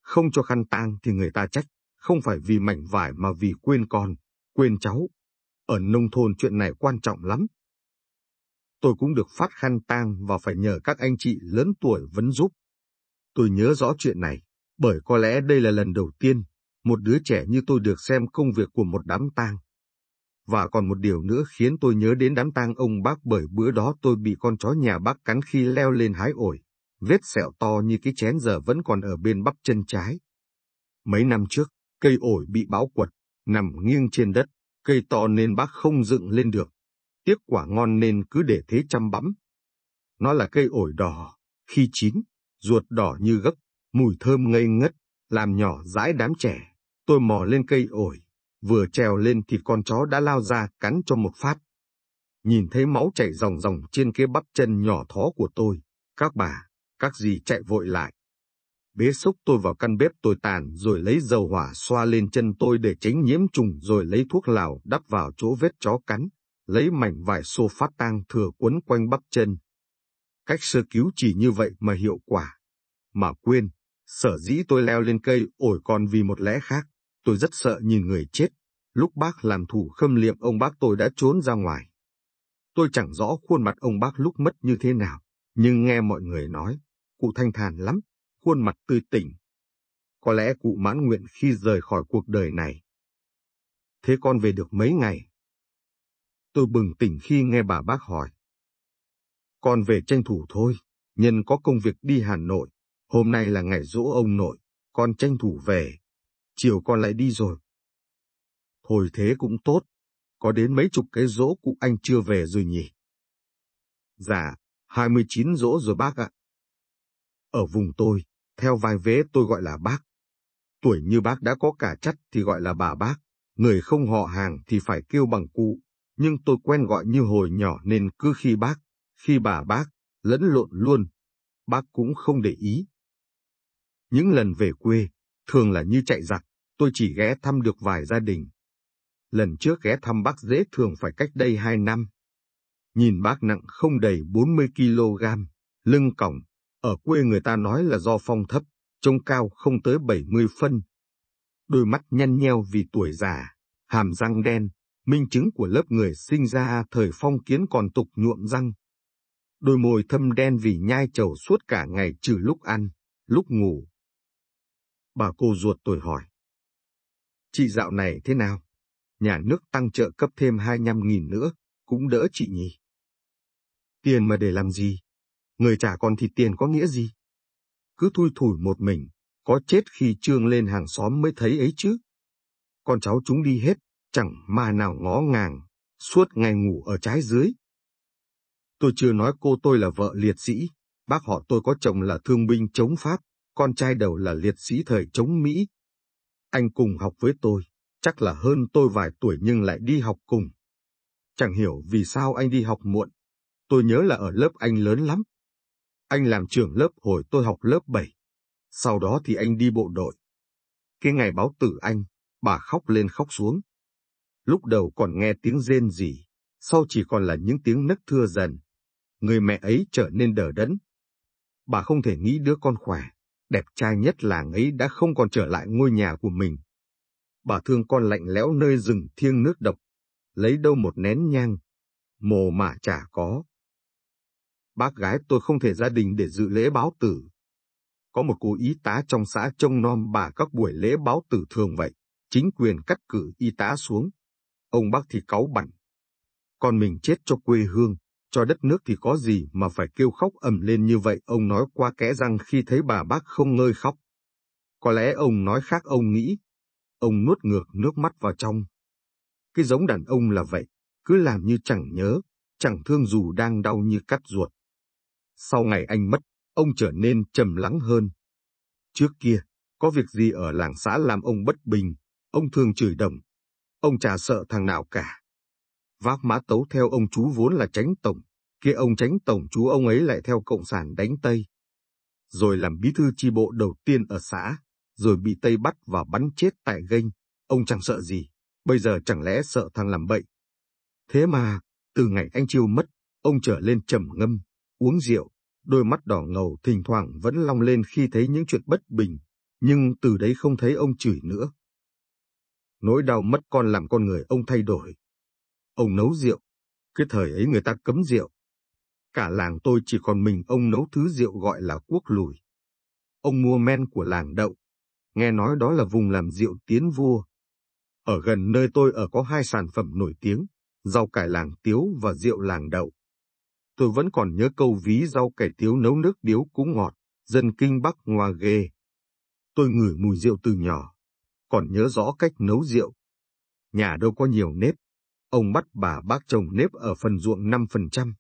Không cho khăn tang thì người ta trách, không phải vì mảnh vải mà vì quên con, Quên cháu, ở nông thôn chuyện này quan trọng lắm. Tôi cũng được phát khăn tang và phải nhờ các anh chị lớn tuổi vấn giúp. Tôi nhớ rõ chuyện này, bởi có lẽ đây là lần đầu tiên một đứa trẻ như tôi được xem công việc của một đám tang. Và còn một điều nữa khiến tôi nhớ đến đám tang ông bác bởi bữa đó tôi bị con chó nhà bác cắn khi leo lên hái ổi, vết sẹo to như cái chén giờ vẫn còn ở bên bắp chân trái. Mấy năm trước, cây ổi bị bão quật, nằm nghiêng trên đất, cây to nên bác không dựng lên được. Tiếc quả ngon nên cứ để thế chăm bắm. Nó là cây ổi đỏ, khi chín, ruột đỏ như gấc, mùi thơm ngây ngất, làm nhỏ rãi đám trẻ. Tôi mò lên cây ổi, vừa trèo lên thì con chó đã lao ra cắn cho một phát. Nhìn thấy máu chảy ròng ròng trên cái bắp chân nhỏ thó của tôi, các bà, các dì chạy vội lại, bế xúc tôi vào căn bếp tôi tàn rồi lấy dầu hỏa xoa lên chân tôi để tránh nhiễm trùng rồi lấy thuốc lào đắp vào chỗ vết chó cắn, lấy mảnh vải xô phát tang thừa quấn quanh bắp chân. Cách sơ cứu chỉ như vậy mà hiệu quả. Mà quên, sở dĩ tôi leo lên cây ổi còn vì một lẽ khác, tôi rất sợ nhìn người chết. Lúc bác làm thủ khâm liệm ông bác tôi đã trốn ra ngoài. Tôi chẳng rõ khuôn mặt ông bác lúc mất như thế nào, nhưng nghe mọi người nói, cụ thanh thản lắm, khuôn mặt tươi tỉnh. Có lẽ cụ mãn nguyện khi rời khỏi cuộc đời này. Thế con về được mấy ngày? Tôi bừng tỉnh khi nghe bà bác hỏi. Con về tranh thủ thôi, nhân có công việc đi Hà Nội. Hôm nay là ngày rỗ ông nội, con tranh thủ về. Chiều con lại đi rồi. Thôi thế cũng tốt, có đến mấy chục cái rỗ cụ anh chưa về rồi nhỉ? Dạ, 29 rỗ rồi bác ạ. Ở vùng tôi, theo vai vế tôi gọi là bác. Tuổi như bác đã có cả chắt thì gọi là bà bác, người không họ hàng thì phải kêu bằng cụ, nhưng tôi quen gọi như hồi nhỏ nên cứ khi bác, khi bà bác, lẫn lộn luôn, bác cũng không để ý. Những lần về quê, thường là như chạy giặc, tôi chỉ ghé thăm được vài gia đình. Lần trước ghé thăm bác dễ thường phải cách đây hai năm. Nhìn bác nặng không đầy 40 kg, lưng còng, ở quê người ta nói là do phong thấp, trông cao không tới 70 phân. Đôi mắt nhăn nheo vì tuổi già, hàm răng đen, minh chứng của lớp người sinh ra thời phong kiến còn tục nhuộm răng. Đôi môi thâm đen vì nhai trầu suốt cả ngày trừ lúc ăn, lúc ngủ. Bà cô ruột tuổi hỏi. Chị dạo này thế nào? Nhà nước tăng trợ cấp thêm 25.000 nữa, cũng đỡ chị nhỉ? Tiền mà để làm gì? người trả còn thì tiền có nghĩa gì? Cứ thui thủi một mình, có chết khi trương lên hàng xóm mới thấy ấy chứ. Con cháu chúng đi hết, chẳng ma nào ngó ngàng, suốt ngày ngủ ở trái dưới. Tôi chưa nói cô tôi là vợ liệt sĩ, bác họ tôi có chồng là thương binh chống Pháp, con trai đầu là liệt sĩ thời chống Mỹ. Anh cùng học với tôi, chắc là hơn tôi vài tuổi nhưng lại đi học cùng. Chẳng hiểu vì sao anh đi học muộn. Tôi nhớ là ở lớp anh lớn lắm, anh làm trưởng lớp hồi tôi học lớp 7. Sau đó thì anh đi bộ đội. Cái ngày báo tử anh, bà khóc lên khóc xuống. Lúc đầu còn nghe tiếng rên rỉ, sau chỉ còn là những tiếng nấc thưa dần. Người mẹ ấy trở nên đờ đẫn. Bà không thể nghĩ đứa con khỏe, đẹp trai nhất làng ấy đã không còn trở lại ngôi nhà của mình. Bà thương con lạnh lẽo nơi rừng thiêng nước độc, lấy đâu một nén nhang, mồ mả chả có. Bác gái tôi không thể gia đình để dự lễ báo tử. Có một cô y tá trong xã trông nom bà các buổi lễ báo tử thường vậy, chính quyền cắt cử y tá xuống. Ông bác thì cáu bẩn. Con mình chết cho quê hương, cho đất nước thì có gì mà phải kêu khóc ầm lên như vậy ông nói qua kẽ răng khi thấy bà bác không ngơi khóc. Có lẽ ông nói khác ông nghĩ. Ông nuốt ngược nước mắt vào trong. Cái giống đàn ông là vậy, cứ làm như chẳng nhớ, chẳng thương dù đang đau như cắt ruột. Sau ngày anh mất, ông trở nên trầm lắng hơn. Trước kia, có việc gì ở làng xã làm ông bất bình, ông thường chửi đồng. Ông chả sợ thằng nào cả. Vác má tấu theo ông chú vốn là tránh tổng, kia ông tránh tổng chú ông ấy lại theo cộng sản đánh Tây. Rồi làm bí thư chi bộ đầu tiên ở xã, rồi bị Tây bắt và bắn chết tại gênh. Ông chẳng sợ gì, bây giờ chẳng lẽ sợ thằng làm bậy. Thế mà, từ ngày anh Chiêu mất, ông trở lên trầm ngâm, uống rượu, đôi mắt đỏ ngầu thỉnh thoảng vẫn long lên khi thấy những chuyện bất bình, nhưng từ đấy không thấy ông chửi nữa. Nỗi đau mất con làm con người ông thay đổi. Ông nấu rượu, cái thời ấy người ta cấm rượu. Cả làng tôi chỉ còn mình ông nấu thứ rượu gọi là cuốc lùi. Ông mua men của làng đậu, nghe nói đó là vùng làm rượu tiến vua. Ở gần nơi tôi ở có hai sản phẩm nổi tiếng, rau cải làng tiếu và rượu làng đậu tôi vẫn còn nhớ câu ví rau cải tiếu nấu nước điếu cũng ngọt, dân kinh bắc ngoa ghê. Tôi ngửi mùi rượu từ nhỏ, còn nhớ rõ cách nấu rượu. Nhà đâu có nhiều nếp, ông bắt bà bác trồng nếp ở phần ruộng 5%,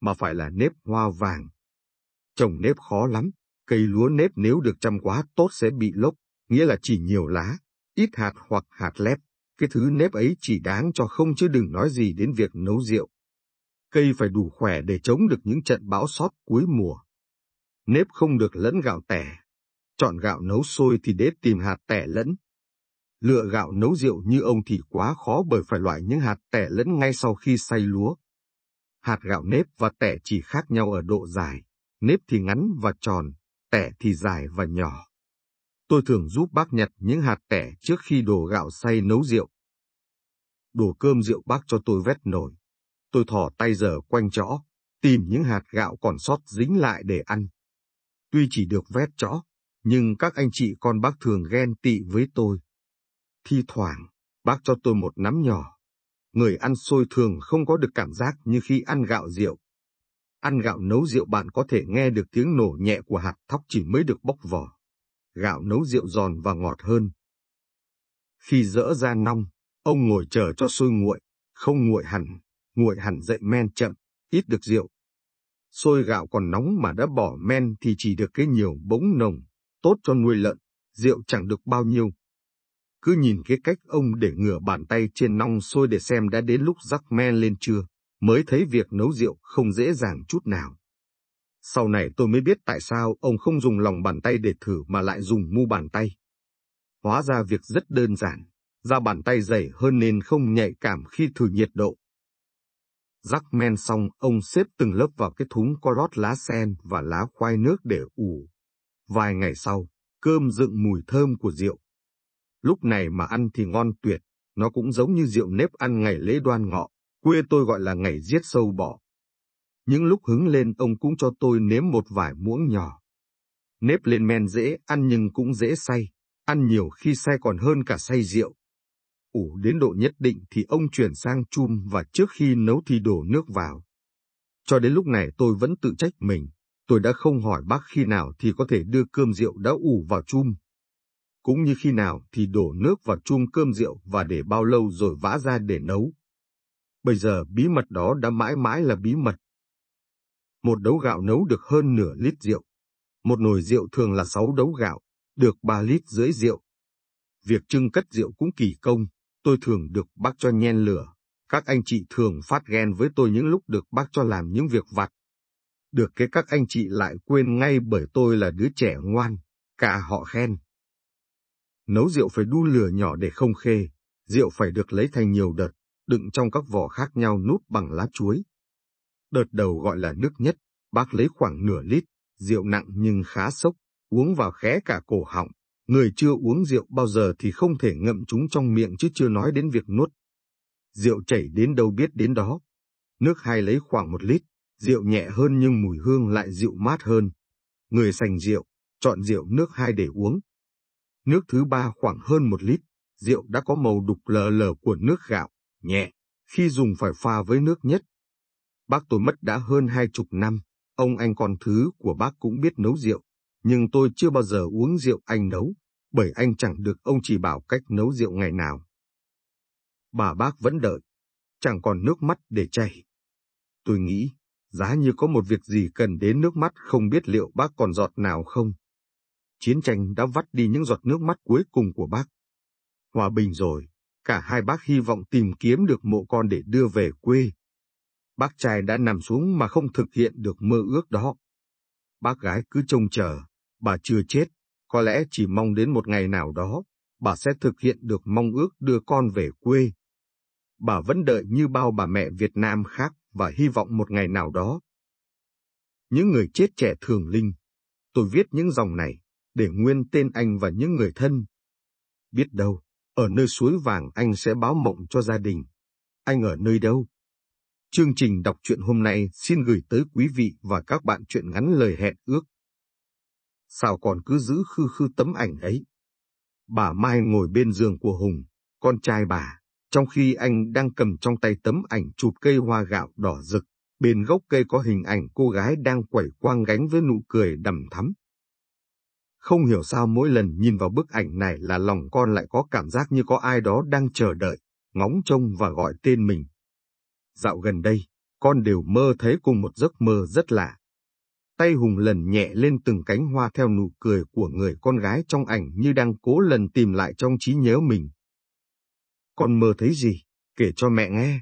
mà phải là nếp hoa vàng. Trồng nếp khó lắm, cây lúa nếp nếu được chăm quá tốt sẽ bị lốc, nghĩa là chỉ nhiều lá, ít hạt hoặc hạt lép. Cái thứ nếp ấy chỉ đáng cho không chứ đừng nói gì đến việc nấu rượu cây phải đủ khỏe để chống được những trận bão sót cuối mùa. Nếp không được lẫn gạo tẻ. Chọn gạo nấu sôi thì đế tìm hạt tẻ lẫn. Lựa gạo nấu rượu như ông thì quá khó bởi phải loại những hạt tẻ lẫn ngay sau khi xay lúa. Hạt gạo nếp và tẻ chỉ khác nhau ở độ dài, nếp thì ngắn và tròn, tẻ thì dài và nhỏ. Tôi thường giúp bác nhặt những hạt tẻ trước khi đổ gạo xay nấu rượu. Đổ cơm rượu bác cho tôi vét nổi tôi thò tay giờ quanh chõ, tìm những hạt gạo còn sót dính lại để ăn. Tuy chỉ được vét chõ, nhưng các anh chị con bác thường ghen tị với tôi. Thi thoảng, bác cho tôi một nắm nhỏ. Người ăn xôi thường không có được cảm giác như khi ăn gạo rượu. Ăn gạo nấu rượu bạn có thể nghe được tiếng nổ nhẹ của hạt thóc chỉ mới được bóc vỏ. Gạo nấu rượu giòn và ngọt hơn. Khi dỡ ra nong, ông ngồi chờ cho sôi nguội, không nguội hẳn, nguội hẳn dậy men chậm, ít được rượu. Xôi gạo còn nóng mà đã bỏ men thì chỉ được cái nhiều bỗng nồng, tốt cho nuôi lợn, rượu chẳng được bao nhiêu. Cứ nhìn cái cách ông để ngửa bàn tay trên nong sôi để xem đã đến lúc rắc men lên chưa, mới thấy việc nấu rượu không dễ dàng chút nào. Sau này tôi mới biết tại sao ông không dùng lòng bàn tay để thử mà lại dùng mu bàn tay. Hóa ra việc rất đơn giản, da bàn tay dày hơn nên không nhạy cảm khi thử nhiệt độ. Rắc men xong, ông xếp từng lớp vào cái thúng có rót lá sen và lá khoai nước để ủ. Vài ngày sau, cơm dựng mùi thơm của rượu. Lúc này mà ăn thì ngon tuyệt, nó cũng giống như rượu nếp ăn ngày lễ đoan ngọ, quê tôi gọi là ngày giết sâu bọ. Những lúc hứng lên ông cũng cho tôi nếm một vài muỗng nhỏ. Nếp lên men dễ ăn nhưng cũng dễ say, ăn nhiều khi say còn hơn cả say rượu ủ đến độ nhất định thì ông chuyển sang chum và trước khi nấu thì đổ nước vào. Cho đến lúc này tôi vẫn tự trách mình, tôi đã không hỏi bác khi nào thì có thể đưa cơm rượu đã ủ vào chum. Cũng như khi nào thì đổ nước vào chum cơm rượu và để bao lâu rồi vã ra để nấu. Bây giờ bí mật đó đã mãi mãi là bí mật. Một đấu gạo nấu được hơn nửa lít rượu. Một nồi rượu thường là 6 đấu gạo, được 3 lít rưỡi rượu. Việc trưng cất rượu cũng kỳ công, tôi thường được bác cho nhen lửa. Các anh chị thường phát ghen với tôi những lúc được bác cho làm những việc vặt. Được cái các anh chị lại quên ngay bởi tôi là đứa trẻ ngoan, cả họ khen. Nấu rượu phải đun lửa nhỏ để không khê, rượu phải được lấy thành nhiều đợt, đựng trong các vỏ khác nhau nút bằng lá chuối. Đợt đầu gọi là nước nhất, bác lấy khoảng nửa lít, rượu nặng nhưng khá sốc, uống vào khé cả cổ họng, Người chưa uống rượu bao giờ thì không thể ngậm chúng trong miệng chứ chưa nói đến việc nuốt. Rượu chảy đến đâu biết đến đó. Nước hai lấy khoảng một lít, rượu nhẹ hơn nhưng mùi hương lại dịu mát hơn. Người sành rượu, chọn rượu nước hai để uống. Nước thứ ba khoảng hơn một lít, rượu đã có màu đục lờ lờ của nước gạo, nhẹ, khi dùng phải pha với nước nhất. Bác tôi mất đã hơn hai chục năm, ông anh con thứ của bác cũng biết nấu rượu, nhưng tôi chưa bao giờ uống rượu anh nấu, bởi anh chẳng được ông chỉ bảo cách nấu rượu ngày nào. Bà bác vẫn đợi, chẳng còn nước mắt để chảy. Tôi nghĩ, giá như có một việc gì cần đến nước mắt không biết liệu bác còn giọt nào không. Chiến tranh đã vắt đi những giọt nước mắt cuối cùng của bác. Hòa bình rồi, cả hai bác hy vọng tìm kiếm được mộ con để đưa về quê. Bác trai đã nằm xuống mà không thực hiện được mơ ước đó. Bác gái cứ trông chờ, Bà chưa chết, có lẽ chỉ mong đến một ngày nào đó, bà sẽ thực hiện được mong ước đưa con về quê. Bà vẫn đợi như bao bà mẹ Việt Nam khác và hy vọng một ngày nào đó. Những người chết trẻ thường linh, tôi viết những dòng này để nguyên tên anh và những người thân. Biết đâu, ở nơi suối vàng anh sẽ báo mộng cho gia đình. Anh ở nơi đâu? Chương trình đọc truyện hôm nay xin gửi tới quý vị và các bạn truyện ngắn lời hẹn ước sao còn cứ giữ khư khư tấm ảnh ấy. Bà Mai ngồi bên giường của Hùng, con trai bà, trong khi anh đang cầm trong tay tấm ảnh chụp cây hoa gạo đỏ rực, bên gốc cây có hình ảnh cô gái đang quẩy quang gánh với nụ cười đầm thắm. Không hiểu sao mỗi lần nhìn vào bức ảnh này là lòng con lại có cảm giác như có ai đó đang chờ đợi, ngóng trông và gọi tên mình. Dạo gần đây, con đều mơ thấy cùng một giấc mơ rất lạ tay Hùng lần nhẹ lên từng cánh hoa theo nụ cười của người con gái trong ảnh như đang cố lần tìm lại trong trí nhớ mình. Con mơ thấy gì? Kể cho mẹ nghe.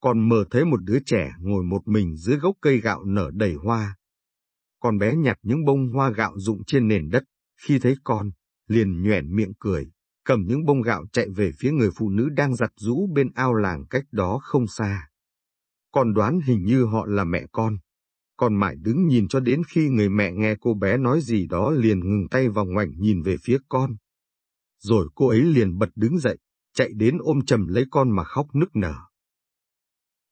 Con mơ thấy một đứa trẻ ngồi một mình dưới gốc cây gạo nở đầy hoa. Con bé nhặt những bông hoa gạo rụng trên nền đất, khi thấy con, liền nhoẻn miệng cười, cầm những bông gạo chạy về phía người phụ nữ đang giặt rũ bên ao làng cách đó không xa. Con đoán hình như họ là mẹ con còn mãi đứng nhìn cho đến khi người mẹ nghe cô bé nói gì đó liền ngừng tay vào ngoảnh nhìn về phía con. Rồi cô ấy liền bật đứng dậy, chạy đến ôm chầm lấy con mà khóc nức nở.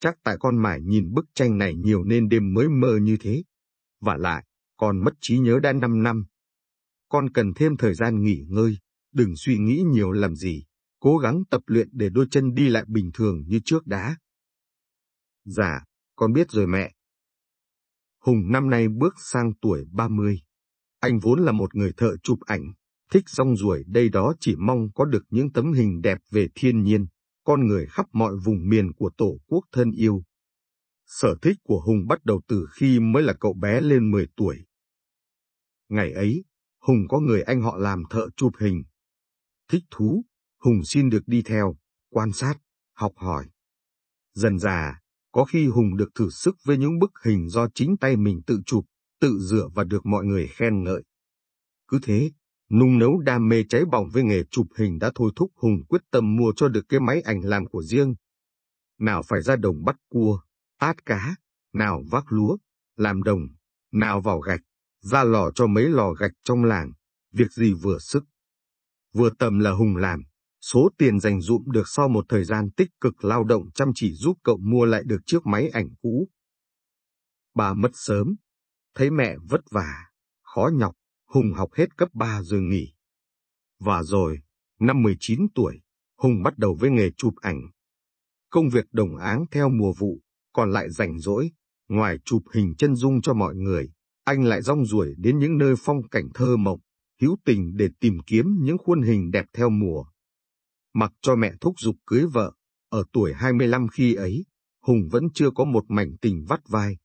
Chắc tại con mãi nhìn bức tranh này nhiều nên đêm mới mơ như thế. Và lại, con mất trí nhớ đã 5 năm. Con cần thêm thời gian nghỉ ngơi, đừng suy nghĩ nhiều làm gì, cố gắng tập luyện để đôi chân đi lại bình thường như trước đã. Dạ, con biết rồi mẹ, Hùng năm nay bước sang tuổi 30. Anh vốn là một người thợ chụp ảnh, thích rong ruổi đây đó chỉ mong có được những tấm hình đẹp về thiên nhiên, con người khắp mọi vùng miền của Tổ quốc thân yêu. Sở thích của Hùng bắt đầu từ khi mới là cậu bé lên 10 tuổi. Ngày ấy, Hùng có người anh họ làm thợ chụp hình. Thích thú, Hùng xin được đi theo, quan sát, học hỏi. Dần dà, có khi Hùng được thử sức với những bức hình do chính tay mình tự chụp, tự rửa và được mọi người khen ngợi. Cứ thế, nung nấu đam mê cháy bỏng với nghề chụp hình đã thôi thúc Hùng quyết tâm mua cho được cái máy ảnh làm của riêng. Nào phải ra đồng bắt cua, át cá, nào vác lúa, làm đồng, nào vào gạch, ra lò cho mấy lò gạch trong làng, việc gì vừa sức. Vừa tầm là Hùng làm, Số tiền dành dụm được sau một thời gian tích cực lao động chăm chỉ giúp cậu mua lại được chiếc máy ảnh cũ. Bà mất sớm, thấy mẹ vất vả, khó nhọc, Hùng học hết cấp 3 rồi nghỉ. Và rồi, năm 19 tuổi, Hùng bắt đầu với nghề chụp ảnh. Công việc đồng áng theo mùa vụ, còn lại rảnh rỗi, ngoài chụp hình chân dung cho mọi người, anh lại rong ruổi đến những nơi phong cảnh thơ mộng, hữu tình để tìm kiếm những khuôn hình đẹp theo mùa. Mặc cho mẹ thúc giục cưới vợ, ở tuổi 25 khi ấy, Hùng vẫn chưa có một mảnh tình vắt vai.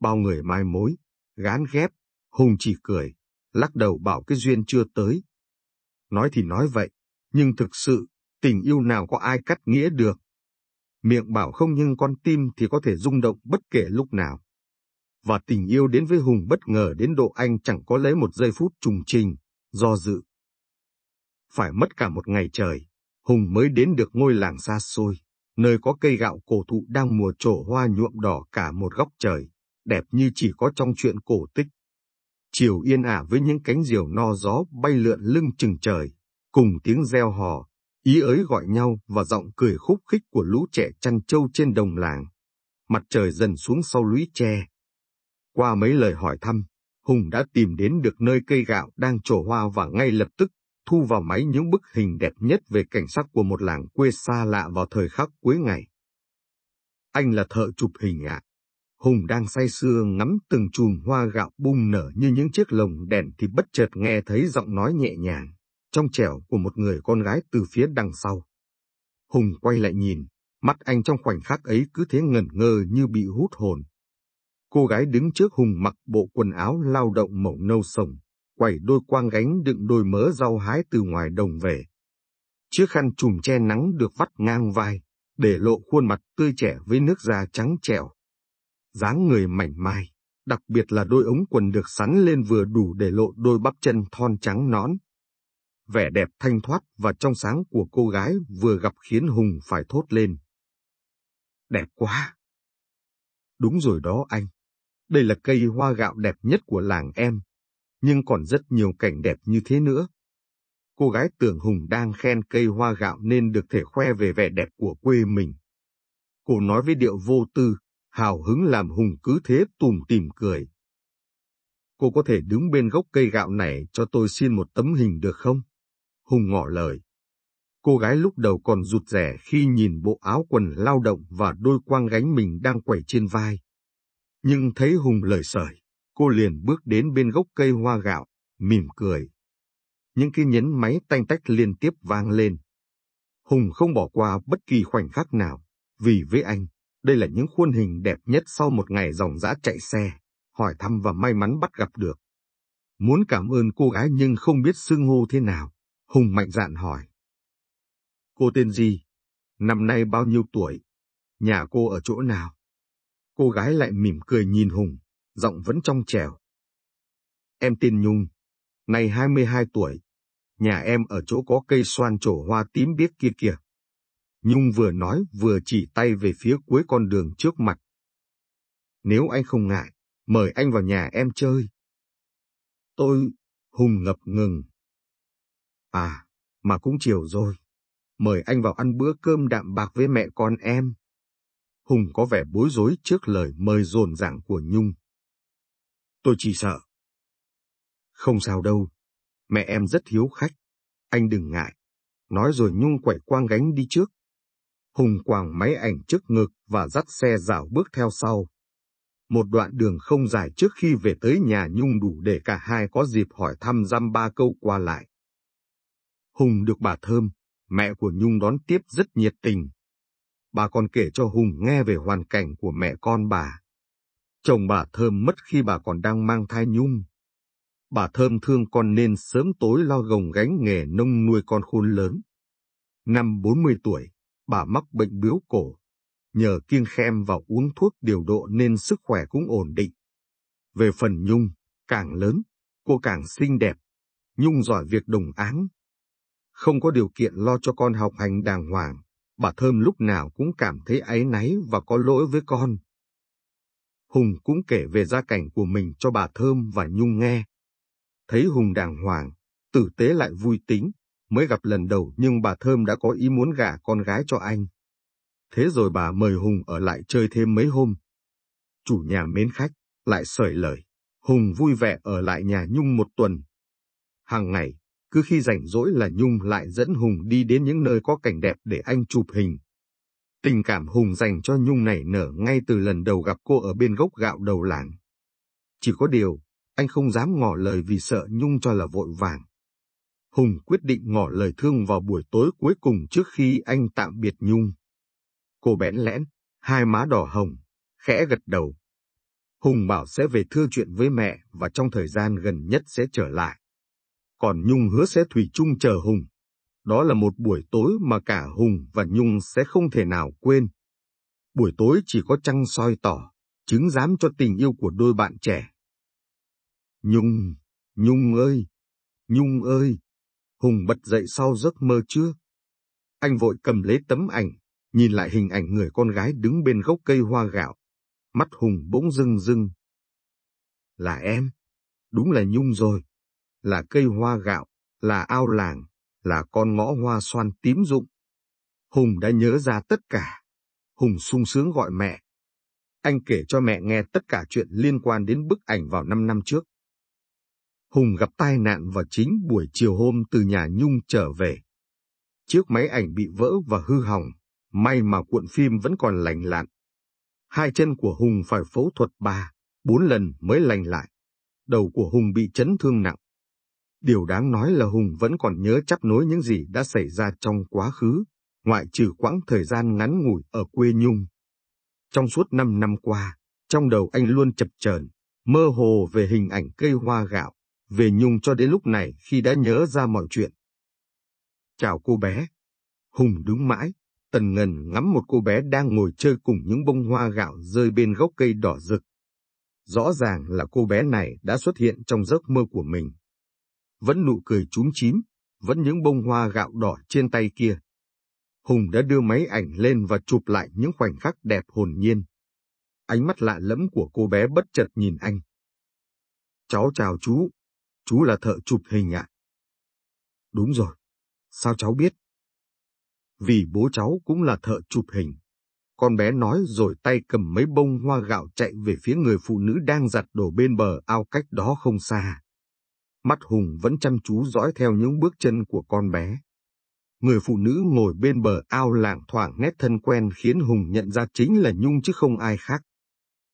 Bao người mai mối, gán ghép, Hùng chỉ cười, lắc đầu bảo cái duyên chưa tới. Nói thì nói vậy, nhưng thực sự, tình yêu nào có ai cắt nghĩa được. Miệng bảo không nhưng con tim thì có thể rung động bất kể lúc nào. Và tình yêu đến với Hùng bất ngờ đến độ anh chẳng có lấy một giây phút trùng trình, do dự. Phải mất cả một ngày trời, Hùng mới đến được ngôi làng xa xôi, nơi có cây gạo cổ thụ đang mùa trổ hoa nhuộm đỏ cả một góc trời, đẹp như chỉ có trong chuyện cổ tích. Chiều yên ả với những cánh diều no gió bay lượn lưng chừng trời, cùng tiếng reo hò, ý ới gọi nhau và giọng cười khúc khích của lũ trẻ chăn trâu trên đồng làng. Mặt trời dần xuống sau lũy tre. Qua mấy lời hỏi thăm, Hùng đã tìm đến được nơi cây gạo đang trổ hoa và ngay lập tức thu vào máy những bức hình đẹp nhất về cảnh sắc của một làng quê xa lạ vào thời khắc cuối ngày. Anh là thợ chụp hình ạ. Hùng đang say sưa ngắm từng chùm hoa gạo bung nở như những chiếc lồng đèn thì bất chợt nghe thấy giọng nói nhẹ nhàng, trong trẻo của một người con gái từ phía đằng sau. Hùng quay lại nhìn, mắt anh trong khoảnh khắc ấy cứ thế ngẩn ngơ như bị hút hồn. Cô gái đứng trước Hùng mặc bộ quần áo lao động màu nâu sồng, quẩy đôi quang gánh đựng đôi mớ rau hái từ ngoài đồng về. Chiếc khăn trùm che nắng được vắt ngang vai, để lộ khuôn mặt tươi trẻ với nước da trắng trẻo. dáng người mảnh mai, đặc biệt là đôi ống quần được sắn lên vừa đủ để lộ đôi bắp chân thon trắng nón. Vẻ đẹp thanh thoát và trong sáng của cô gái vừa gặp khiến Hùng phải thốt lên. Đẹp quá! Đúng rồi đó anh, đây là cây hoa gạo đẹp nhất của làng em, nhưng còn rất nhiều cảnh đẹp như thế nữa. Cô gái tưởng Hùng đang khen cây hoa gạo nên được thể khoe về vẻ đẹp của quê mình. Cô nói với điệu vô tư, hào hứng làm Hùng cứ thế tùm tìm cười. Cô có thể đứng bên gốc cây gạo này cho tôi xin một tấm hình được không? Hùng ngỏ lời. Cô gái lúc đầu còn rụt rẻ khi nhìn bộ áo quần lao động và đôi quang gánh mình đang quẩy trên vai. Nhưng thấy Hùng lời sởi, Cô liền bước đến bên gốc cây hoa gạo, mỉm cười. Những cái nhấn máy tanh tách liên tiếp vang lên. Hùng không bỏ qua bất kỳ khoảnh khắc nào, vì với anh, đây là những khuôn hình đẹp nhất sau một ngày dòng dã chạy xe, hỏi thăm và may mắn bắt gặp được. Muốn cảm ơn cô gái nhưng không biết xưng hô thế nào, Hùng mạnh dạn hỏi. Cô tên gì? Năm nay bao nhiêu tuổi? Nhà cô ở chỗ nào? Cô gái lại mỉm cười nhìn Hùng giọng vẫn trong trẻo. Em tên Nhung, nay 22 tuổi, nhà em ở chỗ có cây xoan trổ hoa tím biếc kia kìa. Nhung vừa nói vừa chỉ tay về phía cuối con đường trước mặt. Nếu anh không ngại, mời anh vào nhà em chơi. Tôi, Hùng ngập ngừng. À, mà cũng chiều rồi. Mời anh vào ăn bữa cơm đạm bạc với mẹ con em. Hùng có vẻ bối rối trước lời mời dồn dàng của Nhung. Tôi chỉ sợ. Không sao đâu. Mẹ em rất hiếu khách. Anh đừng ngại. Nói rồi Nhung quẩy quang gánh đi trước. Hùng quàng máy ảnh trước ngực và dắt xe rảo bước theo sau. Một đoạn đường không dài trước khi về tới nhà Nhung đủ để cả hai có dịp hỏi thăm dăm ba câu qua lại. Hùng được bà Thơm, mẹ của Nhung đón tiếp rất nhiệt tình. Bà còn kể cho Hùng nghe về hoàn cảnh của mẹ con bà. Chồng bà Thơm mất khi bà còn đang mang thai nhung. Bà Thơm thương con nên sớm tối lo gồng gánh nghề nông nuôi con khôn lớn. Năm 40 tuổi, bà mắc bệnh biếu cổ. Nhờ kiêng khem và uống thuốc điều độ nên sức khỏe cũng ổn định. Về phần Nhung, càng lớn, cô càng xinh đẹp. Nhung giỏi việc đồng áng. Không có điều kiện lo cho con học hành đàng hoàng, bà Thơm lúc nào cũng cảm thấy áy náy và có lỗi với con. Hùng cũng kể về gia cảnh của mình cho bà Thơm và Nhung nghe. Thấy Hùng đàng hoàng, tử tế lại vui tính, mới gặp lần đầu nhưng bà Thơm đã có ý muốn gả con gái cho anh. Thế rồi bà mời Hùng ở lại chơi thêm mấy hôm. Chủ nhà mến khách, lại sởi lời, Hùng vui vẻ ở lại nhà Nhung một tuần. Hàng ngày, cứ khi rảnh rỗi là Nhung lại dẫn Hùng đi đến những nơi có cảnh đẹp để anh chụp hình. Tình cảm Hùng dành cho Nhung nảy nở ngay từ lần đầu gặp cô ở bên gốc gạo đầu làng. Chỉ có điều, anh không dám ngỏ lời vì sợ Nhung cho là vội vàng. Hùng quyết định ngỏ lời thương vào buổi tối cuối cùng trước khi anh tạm biệt Nhung. Cô bẽn lẽn, hai má đỏ hồng, khẽ gật đầu. Hùng bảo sẽ về thưa chuyện với mẹ và trong thời gian gần nhất sẽ trở lại. Còn Nhung hứa sẽ thủy chung chờ Hùng. Đó là một buổi tối mà cả Hùng và Nhung sẽ không thể nào quên. Buổi tối chỉ có trăng soi tỏ, chứng giám cho tình yêu của đôi bạn trẻ. Nhung, Nhung ơi, Nhung ơi, Hùng bật dậy sau giấc mơ chưa? Anh vội cầm lấy tấm ảnh, nhìn lại hình ảnh người con gái đứng bên gốc cây hoa gạo. Mắt Hùng bỗng rưng rưng. Là em, đúng là Nhung rồi, là cây hoa gạo, là ao làng, là con ngõ hoa xoan tím dụng. Hùng đã nhớ ra tất cả. Hùng sung sướng gọi mẹ. Anh kể cho mẹ nghe tất cả chuyện liên quan đến bức ảnh vào 5 năm trước. Hùng gặp tai nạn vào chính buổi chiều hôm từ nhà Nhung trở về. Chiếc máy ảnh bị vỡ và hư hỏng, may mà cuộn phim vẫn còn lành lặn. Hai chân của Hùng phải phẫu thuật ba, bốn lần mới lành lại. Đầu của Hùng bị chấn thương nặng. Điều đáng nói là Hùng vẫn còn nhớ chấp nối những gì đã xảy ra trong quá khứ, ngoại trừ quãng thời gian ngắn ngủi ở quê Nhung. Trong suốt năm năm qua, trong đầu anh luôn chập chờn, mơ hồ về hình ảnh cây hoa gạo, về Nhung cho đến lúc này khi đã nhớ ra mọi chuyện. Chào cô bé. Hùng đứng mãi, tần ngần ngắm một cô bé đang ngồi chơi cùng những bông hoa gạo rơi bên gốc cây đỏ rực. Rõ ràng là cô bé này đã xuất hiện trong giấc mơ của mình vẫn nụ cười trúng chín, vẫn những bông hoa gạo đỏ trên tay kia. Hùng đã đưa máy ảnh lên và chụp lại những khoảnh khắc đẹp hồn nhiên. Ánh mắt lạ lẫm của cô bé bất chợt nhìn anh. Cháu chào chú, chú là thợ chụp hình ạ. Đúng rồi, sao cháu biết? Vì bố cháu cũng là thợ chụp hình. Con bé nói rồi tay cầm mấy bông hoa gạo chạy về phía người phụ nữ đang giặt đồ bên bờ ao cách đó không xa. Mắt Hùng vẫn chăm chú dõi theo những bước chân của con bé. Người phụ nữ ngồi bên bờ ao lảng thoảng nét thân quen khiến Hùng nhận ra chính là Nhung chứ không ai khác.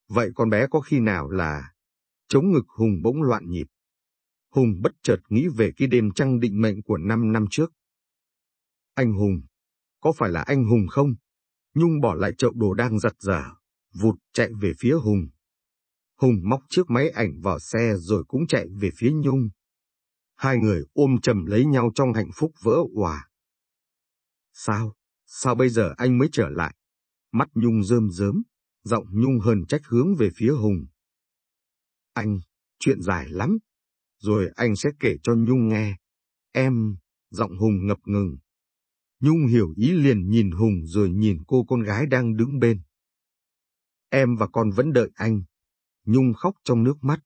Vậy con bé có khi nào là... Chống ngực Hùng bỗng loạn nhịp. Hùng bất chợt nghĩ về cái đêm trăng định mệnh của năm năm trước. Anh Hùng, có phải là anh Hùng không? Nhung bỏ lại chậu đồ đang giặt giả, vụt chạy về phía Hùng. Hùng móc chiếc máy ảnh vào xe rồi cũng chạy về phía Nhung hai người ôm chầm lấy nhau trong hạnh phúc vỡ òa. Sao, sao bây giờ anh mới trở lại? Mắt Nhung rơm rớm, giọng Nhung hờn trách hướng về phía Hùng. Anh, chuyện dài lắm, rồi anh sẽ kể cho Nhung nghe. Em, giọng Hùng ngập ngừng. Nhung hiểu ý liền nhìn Hùng rồi nhìn cô con gái đang đứng bên. Em và con vẫn đợi anh. Nhung khóc trong nước mắt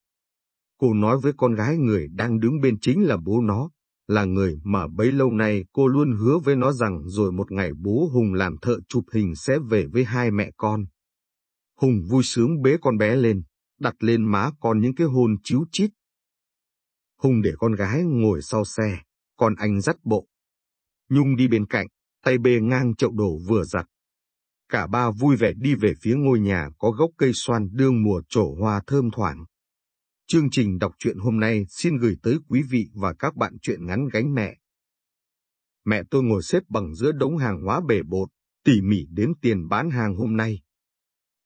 cô nói với con gái người đang đứng bên chính là bố nó, là người mà bấy lâu nay cô luôn hứa với nó rằng rồi một ngày bố Hùng làm thợ chụp hình sẽ về với hai mẹ con. Hùng vui sướng bế con bé lên, đặt lên má con những cái hôn chiếu chít. Hùng để con gái ngồi sau xe, còn anh dắt bộ. Nhung đi bên cạnh, tay bê ngang chậu đổ vừa giặt. Cả ba vui vẻ đi về phía ngôi nhà có gốc cây xoan đương mùa trổ hoa thơm thoảng. Chương trình đọc truyện hôm nay xin gửi tới quý vị và các bạn truyện ngắn gánh mẹ. Mẹ tôi ngồi xếp bằng giữa đống hàng hóa bể bột, tỉ mỉ đến tiền bán hàng hôm nay.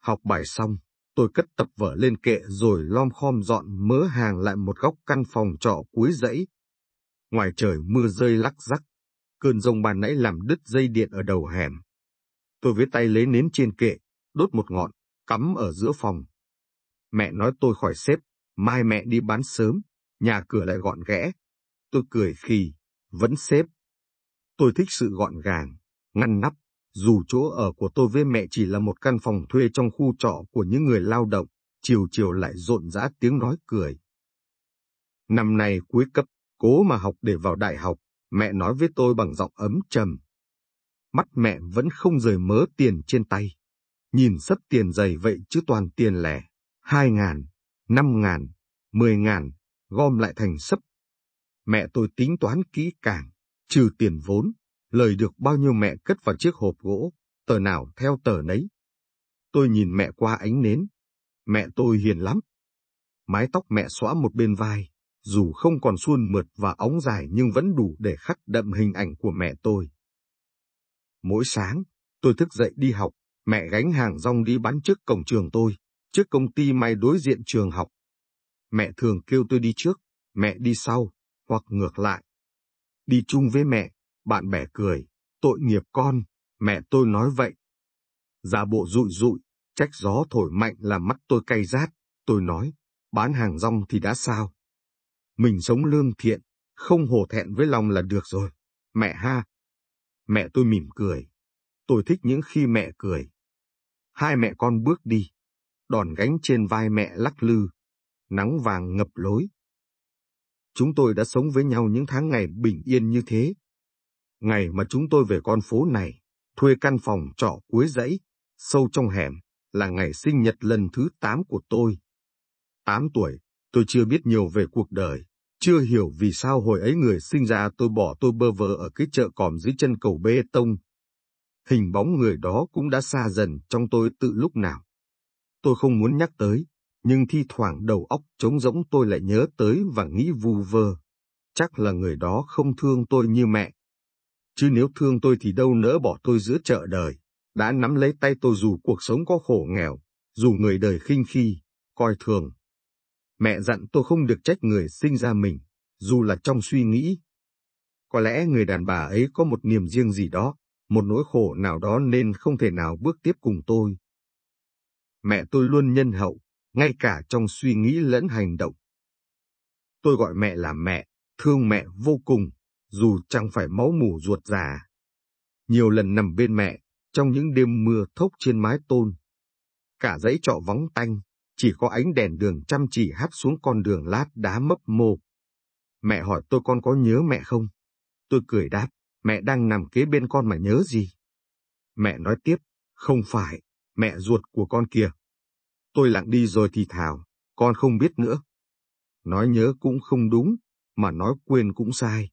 Học bài xong, tôi cất tập vở lên kệ rồi lom khom dọn mớ hàng lại một góc căn phòng trọ cuối dãy. Ngoài trời mưa rơi lắc rắc, cơn rông bàn nãy làm đứt dây điện ở đầu hẻm. Tôi với tay lấy nến trên kệ, đốt một ngọn, cắm ở giữa phòng. Mẹ nói tôi khỏi xếp Mai mẹ đi bán sớm, nhà cửa lại gọn ghẽ. Tôi cười khi, vẫn xếp. Tôi thích sự gọn gàng, ngăn nắp, dù chỗ ở của tôi với mẹ chỉ là một căn phòng thuê trong khu trọ của những người lao động, chiều chiều lại rộn rã tiếng nói cười. Năm nay cuối cấp, cố mà học để vào đại học, mẹ nói với tôi bằng giọng ấm trầm. Mắt mẹ vẫn không rời mớ tiền trên tay. Nhìn sấp tiền dày vậy chứ toàn tiền lẻ, hai ngàn, năm ngàn, mười ngàn, gom lại thành sấp. Mẹ tôi tính toán kỹ càng, trừ tiền vốn, lời được bao nhiêu mẹ cất vào chiếc hộp gỗ, tờ nào theo tờ nấy. Tôi nhìn mẹ qua ánh nến. Mẹ tôi hiền lắm. Mái tóc mẹ xõa một bên vai, dù không còn suôn mượt và ống dài nhưng vẫn đủ để khắc đậm hình ảnh của mẹ tôi. Mỗi sáng, tôi thức dậy đi học, mẹ gánh hàng rong đi bán trước cổng trường tôi trước công ty may đối diện trường học. Mẹ thường kêu tôi đi trước, mẹ đi sau, hoặc ngược lại. Đi chung với mẹ, bạn bè cười, tội nghiệp con, mẹ tôi nói vậy. Giả bộ rụi rụi, trách gió thổi mạnh là mắt tôi cay rát, tôi nói, bán hàng rong thì đã sao. Mình sống lương thiện, không hổ thẹn với lòng là được rồi, mẹ ha. Mẹ tôi mỉm cười, tôi thích những khi mẹ cười. Hai mẹ con bước đi, đòn gánh trên vai mẹ lắc lư, nắng vàng ngập lối. Chúng tôi đã sống với nhau những tháng ngày bình yên như thế. Ngày mà chúng tôi về con phố này, thuê căn phòng trọ cuối dãy, sâu trong hẻm, là ngày sinh nhật lần thứ 8 của tôi. 8 tuổi, tôi chưa biết nhiều về cuộc đời, chưa hiểu vì sao hồi ấy người sinh ra tôi bỏ tôi bơ vơ ở cái chợ còm dưới chân cầu bê tông. Hình bóng người đó cũng đã xa dần trong tôi tự lúc nào tôi không muốn nhắc tới, nhưng thi thoảng đầu óc trống rỗng tôi lại nhớ tới và nghĩ vu vơ. Chắc là người đó không thương tôi như mẹ. Chứ nếu thương tôi thì đâu nỡ bỏ tôi giữa chợ đời, đã nắm lấy tay tôi dù cuộc sống có khổ nghèo, dù người đời khinh khi, coi thường. Mẹ dặn tôi không được trách người sinh ra mình, dù là trong suy nghĩ. Có lẽ người đàn bà ấy có một niềm riêng gì đó, một nỗi khổ nào đó nên không thể nào bước tiếp cùng tôi mẹ tôi luôn nhân hậu, ngay cả trong suy nghĩ lẫn hành động. Tôi gọi mẹ là mẹ, thương mẹ vô cùng, dù chẳng phải máu mủ ruột già. Nhiều lần nằm bên mẹ, trong những đêm mưa thốc trên mái tôn. Cả dãy trọ vắng tanh, chỉ có ánh đèn đường chăm chỉ hắt xuống con đường lát đá mấp mô. Mẹ hỏi tôi con có nhớ mẹ không? Tôi cười đáp, mẹ đang nằm kế bên con mà nhớ gì? Mẹ nói tiếp, không phải, mẹ ruột của con kìa, Tôi lặng đi rồi thì thảo con không biết nữa. Nói nhớ cũng không đúng, mà nói quên cũng sai.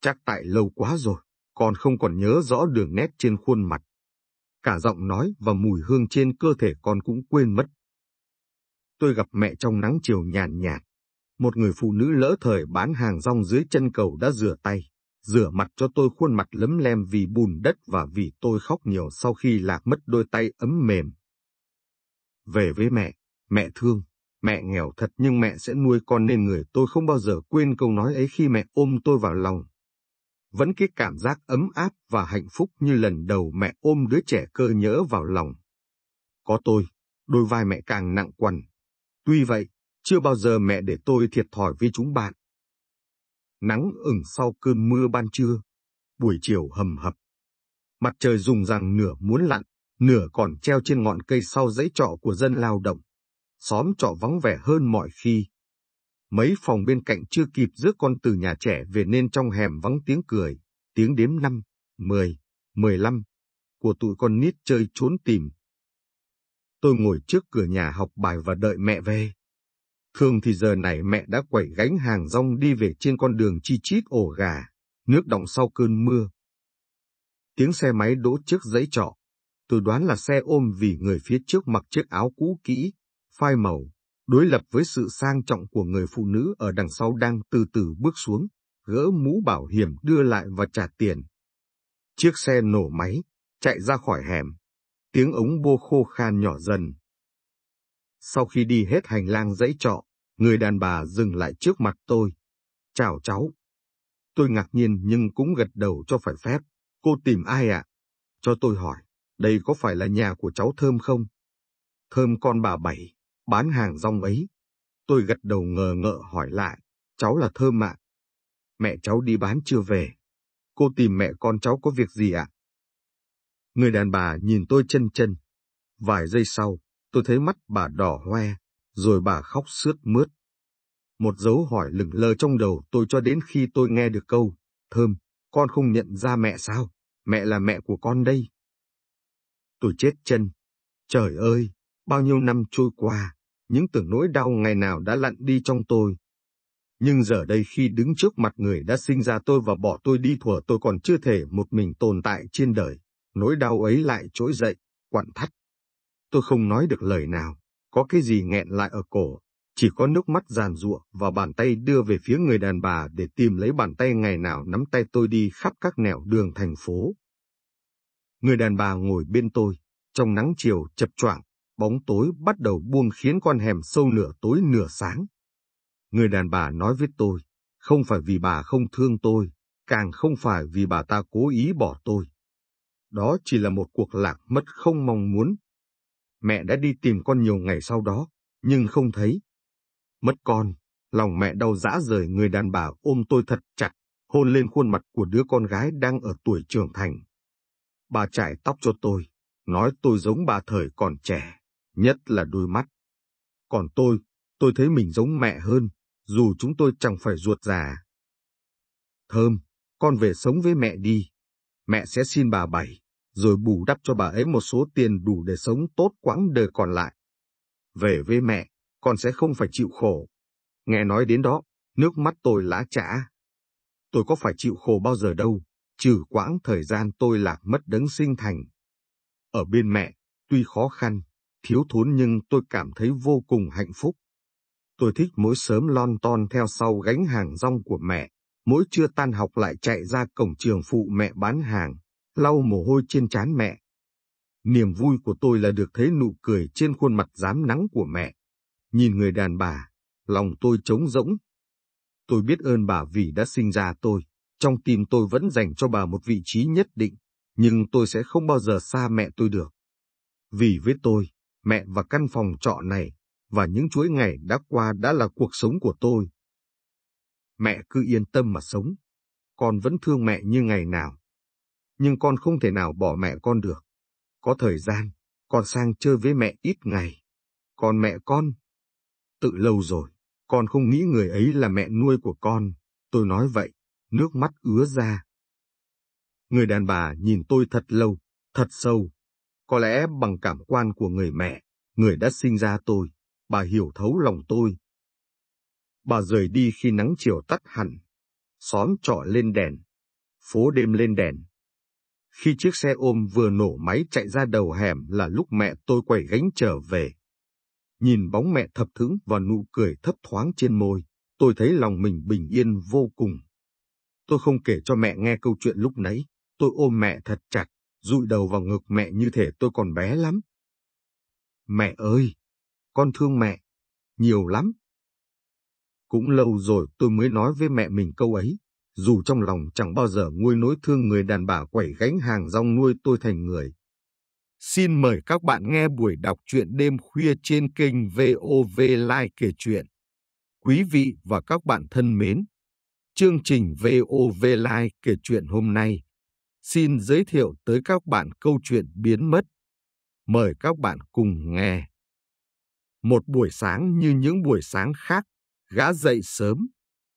Chắc tại lâu quá rồi, con không còn nhớ rõ đường nét trên khuôn mặt. Cả giọng nói và mùi hương trên cơ thể con cũng quên mất. Tôi gặp mẹ trong nắng chiều nhàn nhạt. Một người phụ nữ lỡ thời bán hàng rong dưới chân cầu đã rửa tay, rửa mặt cho tôi khuôn mặt lấm lem vì bùn đất và vì tôi khóc nhiều sau khi lạc mất đôi tay ấm mềm về với mẹ, mẹ thương, mẹ nghèo thật nhưng mẹ sẽ nuôi con nên người tôi không bao giờ quên câu nói ấy khi mẹ ôm tôi vào lòng. Vẫn cái cảm giác ấm áp và hạnh phúc như lần đầu mẹ ôm đứa trẻ cơ nhỡ vào lòng. Có tôi, đôi vai mẹ càng nặng quần. Tuy vậy, chưa bao giờ mẹ để tôi thiệt thòi với chúng bạn. Nắng ửng sau cơn mưa ban trưa, buổi chiều hầm hập. Mặt trời rùng rằng nửa muốn lặn, nửa còn treo trên ngọn cây sau dãy trọ của dân lao động. Xóm trọ vắng vẻ hơn mọi khi. Mấy phòng bên cạnh chưa kịp rước con từ nhà trẻ về nên trong hẻm vắng tiếng cười, tiếng đếm năm, mười, mười lăm của tụi con nít chơi trốn tìm. Tôi ngồi trước cửa nhà học bài và đợi mẹ về. Thường thì giờ này mẹ đã quẩy gánh hàng rong đi về trên con đường chi chít ổ gà, nước động sau cơn mưa. Tiếng xe máy đỗ trước dãy trọ, Tôi đoán là xe ôm vì người phía trước mặc chiếc áo cũ kỹ, phai màu, đối lập với sự sang trọng của người phụ nữ ở đằng sau đang từ từ bước xuống, gỡ mũ bảo hiểm đưa lại và trả tiền. Chiếc xe nổ máy, chạy ra khỏi hẻm, tiếng ống bô khô khan nhỏ dần. Sau khi đi hết hành lang dãy trọ, người đàn bà dừng lại trước mặt tôi. Chào cháu. Tôi ngạc nhiên nhưng cũng gật đầu cho phải phép. Cô tìm ai ạ? Cho tôi hỏi đây có phải là nhà của cháu Thơm không? Thơm con bà Bảy, bán hàng rong ấy. Tôi gật đầu ngờ ngợ hỏi lại, cháu là Thơm ạ. Mẹ cháu đi bán chưa về. Cô tìm mẹ con cháu có việc gì ạ? Người đàn bà nhìn tôi chân chân. Vài giây sau, tôi thấy mắt bà đỏ hoe, rồi bà khóc sướt mướt. Một dấu hỏi lửng lờ trong đầu tôi cho đến khi tôi nghe được câu, Thơm, con không nhận ra mẹ sao? Mẹ là mẹ của con đây. Tôi chết chân. Trời ơi, bao nhiêu năm trôi qua, những tưởng nỗi đau ngày nào đã lặn đi trong tôi. Nhưng giờ đây khi đứng trước mặt người đã sinh ra tôi và bỏ tôi đi thuở tôi còn chưa thể một mình tồn tại trên đời, nỗi đau ấy lại trỗi dậy, quặn thắt. Tôi không nói được lời nào, có cái gì nghẹn lại ở cổ, chỉ có nước mắt giàn giụa và bàn tay đưa về phía người đàn bà để tìm lấy bàn tay ngày nào nắm tay tôi đi khắp các nẻo đường thành phố, Người đàn bà ngồi bên tôi, trong nắng chiều chập choạng, bóng tối bắt đầu buông khiến con hẻm sâu nửa tối nửa sáng. Người đàn bà nói với tôi, không phải vì bà không thương tôi, càng không phải vì bà ta cố ý bỏ tôi. Đó chỉ là một cuộc lạc mất không mong muốn. Mẹ đã đi tìm con nhiều ngày sau đó, nhưng không thấy. Mất con, lòng mẹ đau dã rời người đàn bà ôm tôi thật chặt, hôn lên khuôn mặt của đứa con gái đang ở tuổi trưởng thành. Bà chải tóc cho tôi, nói tôi giống bà thời còn trẻ, nhất là đôi mắt. Còn tôi, tôi thấy mình giống mẹ hơn, dù chúng tôi chẳng phải ruột già. Thơm, con về sống với mẹ đi. Mẹ sẽ xin bà bảy, rồi bù đắp cho bà ấy một số tiền đủ để sống tốt quãng đời còn lại. Về với mẹ, con sẽ không phải chịu khổ. Nghe nói đến đó, nước mắt tôi lã chả. Tôi có phải chịu khổ bao giờ đâu trừ quãng thời gian tôi lạc mất đấng sinh thành. Ở bên mẹ, tuy khó khăn, thiếu thốn nhưng tôi cảm thấy vô cùng hạnh phúc. Tôi thích mỗi sớm lon ton theo sau gánh hàng rong của mẹ, mỗi trưa tan học lại chạy ra cổng trường phụ mẹ bán hàng, lau mồ hôi trên trán mẹ. Niềm vui của tôi là được thấy nụ cười trên khuôn mặt dám nắng của mẹ. Nhìn người đàn bà, lòng tôi trống rỗng. Tôi biết ơn bà vì đã sinh ra tôi trong tim tôi vẫn dành cho bà một vị trí nhất định, nhưng tôi sẽ không bao giờ xa mẹ tôi được. Vì với tôi, mẹ và căn phòng trọ này, và những chuỗi ngày đã qua đã là cuộc sống của tôi. Mẹ cứ yên tâm mà sống, con vẫn thương mẹ như ngày nào. Nhưng con không thể nào bỏ mẹ con được. Có thời gian, con sang chơi với mẹ ít ngày. Còn mẹ con, tự lâu rồi, con không nghĩ người ấy là mẹ nuôi của con, tôi nói vậy nước mắt ứa ra. Người đàn bà nhìn tôi thật lâu, thật sâu. Có lẽ bằng cảm quan của người mẹ, người đã sinh ra tôi, bà hiểu thấu lòng tôi. Bà rời đi khi nắng chiều tắt hẳn, xóm trọ lên đèn, phố đêm lên đèn. Khi chiếc xe ôm vừa nổ máy chạy ra đầu hẻm là lúc mẹ tôi quẩy gánh trở về. Nhìn bóng mẹ thập thững và nụ cười thấp thoáng trên môi, tôi thấy lòng mình bình yên vô cùng. Tôi không kể cho mẹ nghe câu chuyện lúc nãy, tôi ôm mẹ thật chặt, dụi đầu vào ngực mẹ như thể tôi còn bé lắm. Mẹ ơi, con thương mẹ, nhiều lắm. Cũng lâu rồi tôi mới nói với mẹ mình câu ấy, dù trong lòng chẳng bao giờ nguôi nỗi thương người đàn bà quẩy gánh hàng rong nuôi tôi thành người. Xin mời các bạn nghe buổi đọc truyện đêm khuya trên kênh VOV Live kể chuyện. Quý vị và các bạn thân mến! Chương trình VOV Live kể chuyện hôm nay xin giới thiệu tới các bạn câu chuyện biến mất. Mời các bạn cùng nghe. Một buổi sáng như những buổi sáng khác, gã dậy sớm,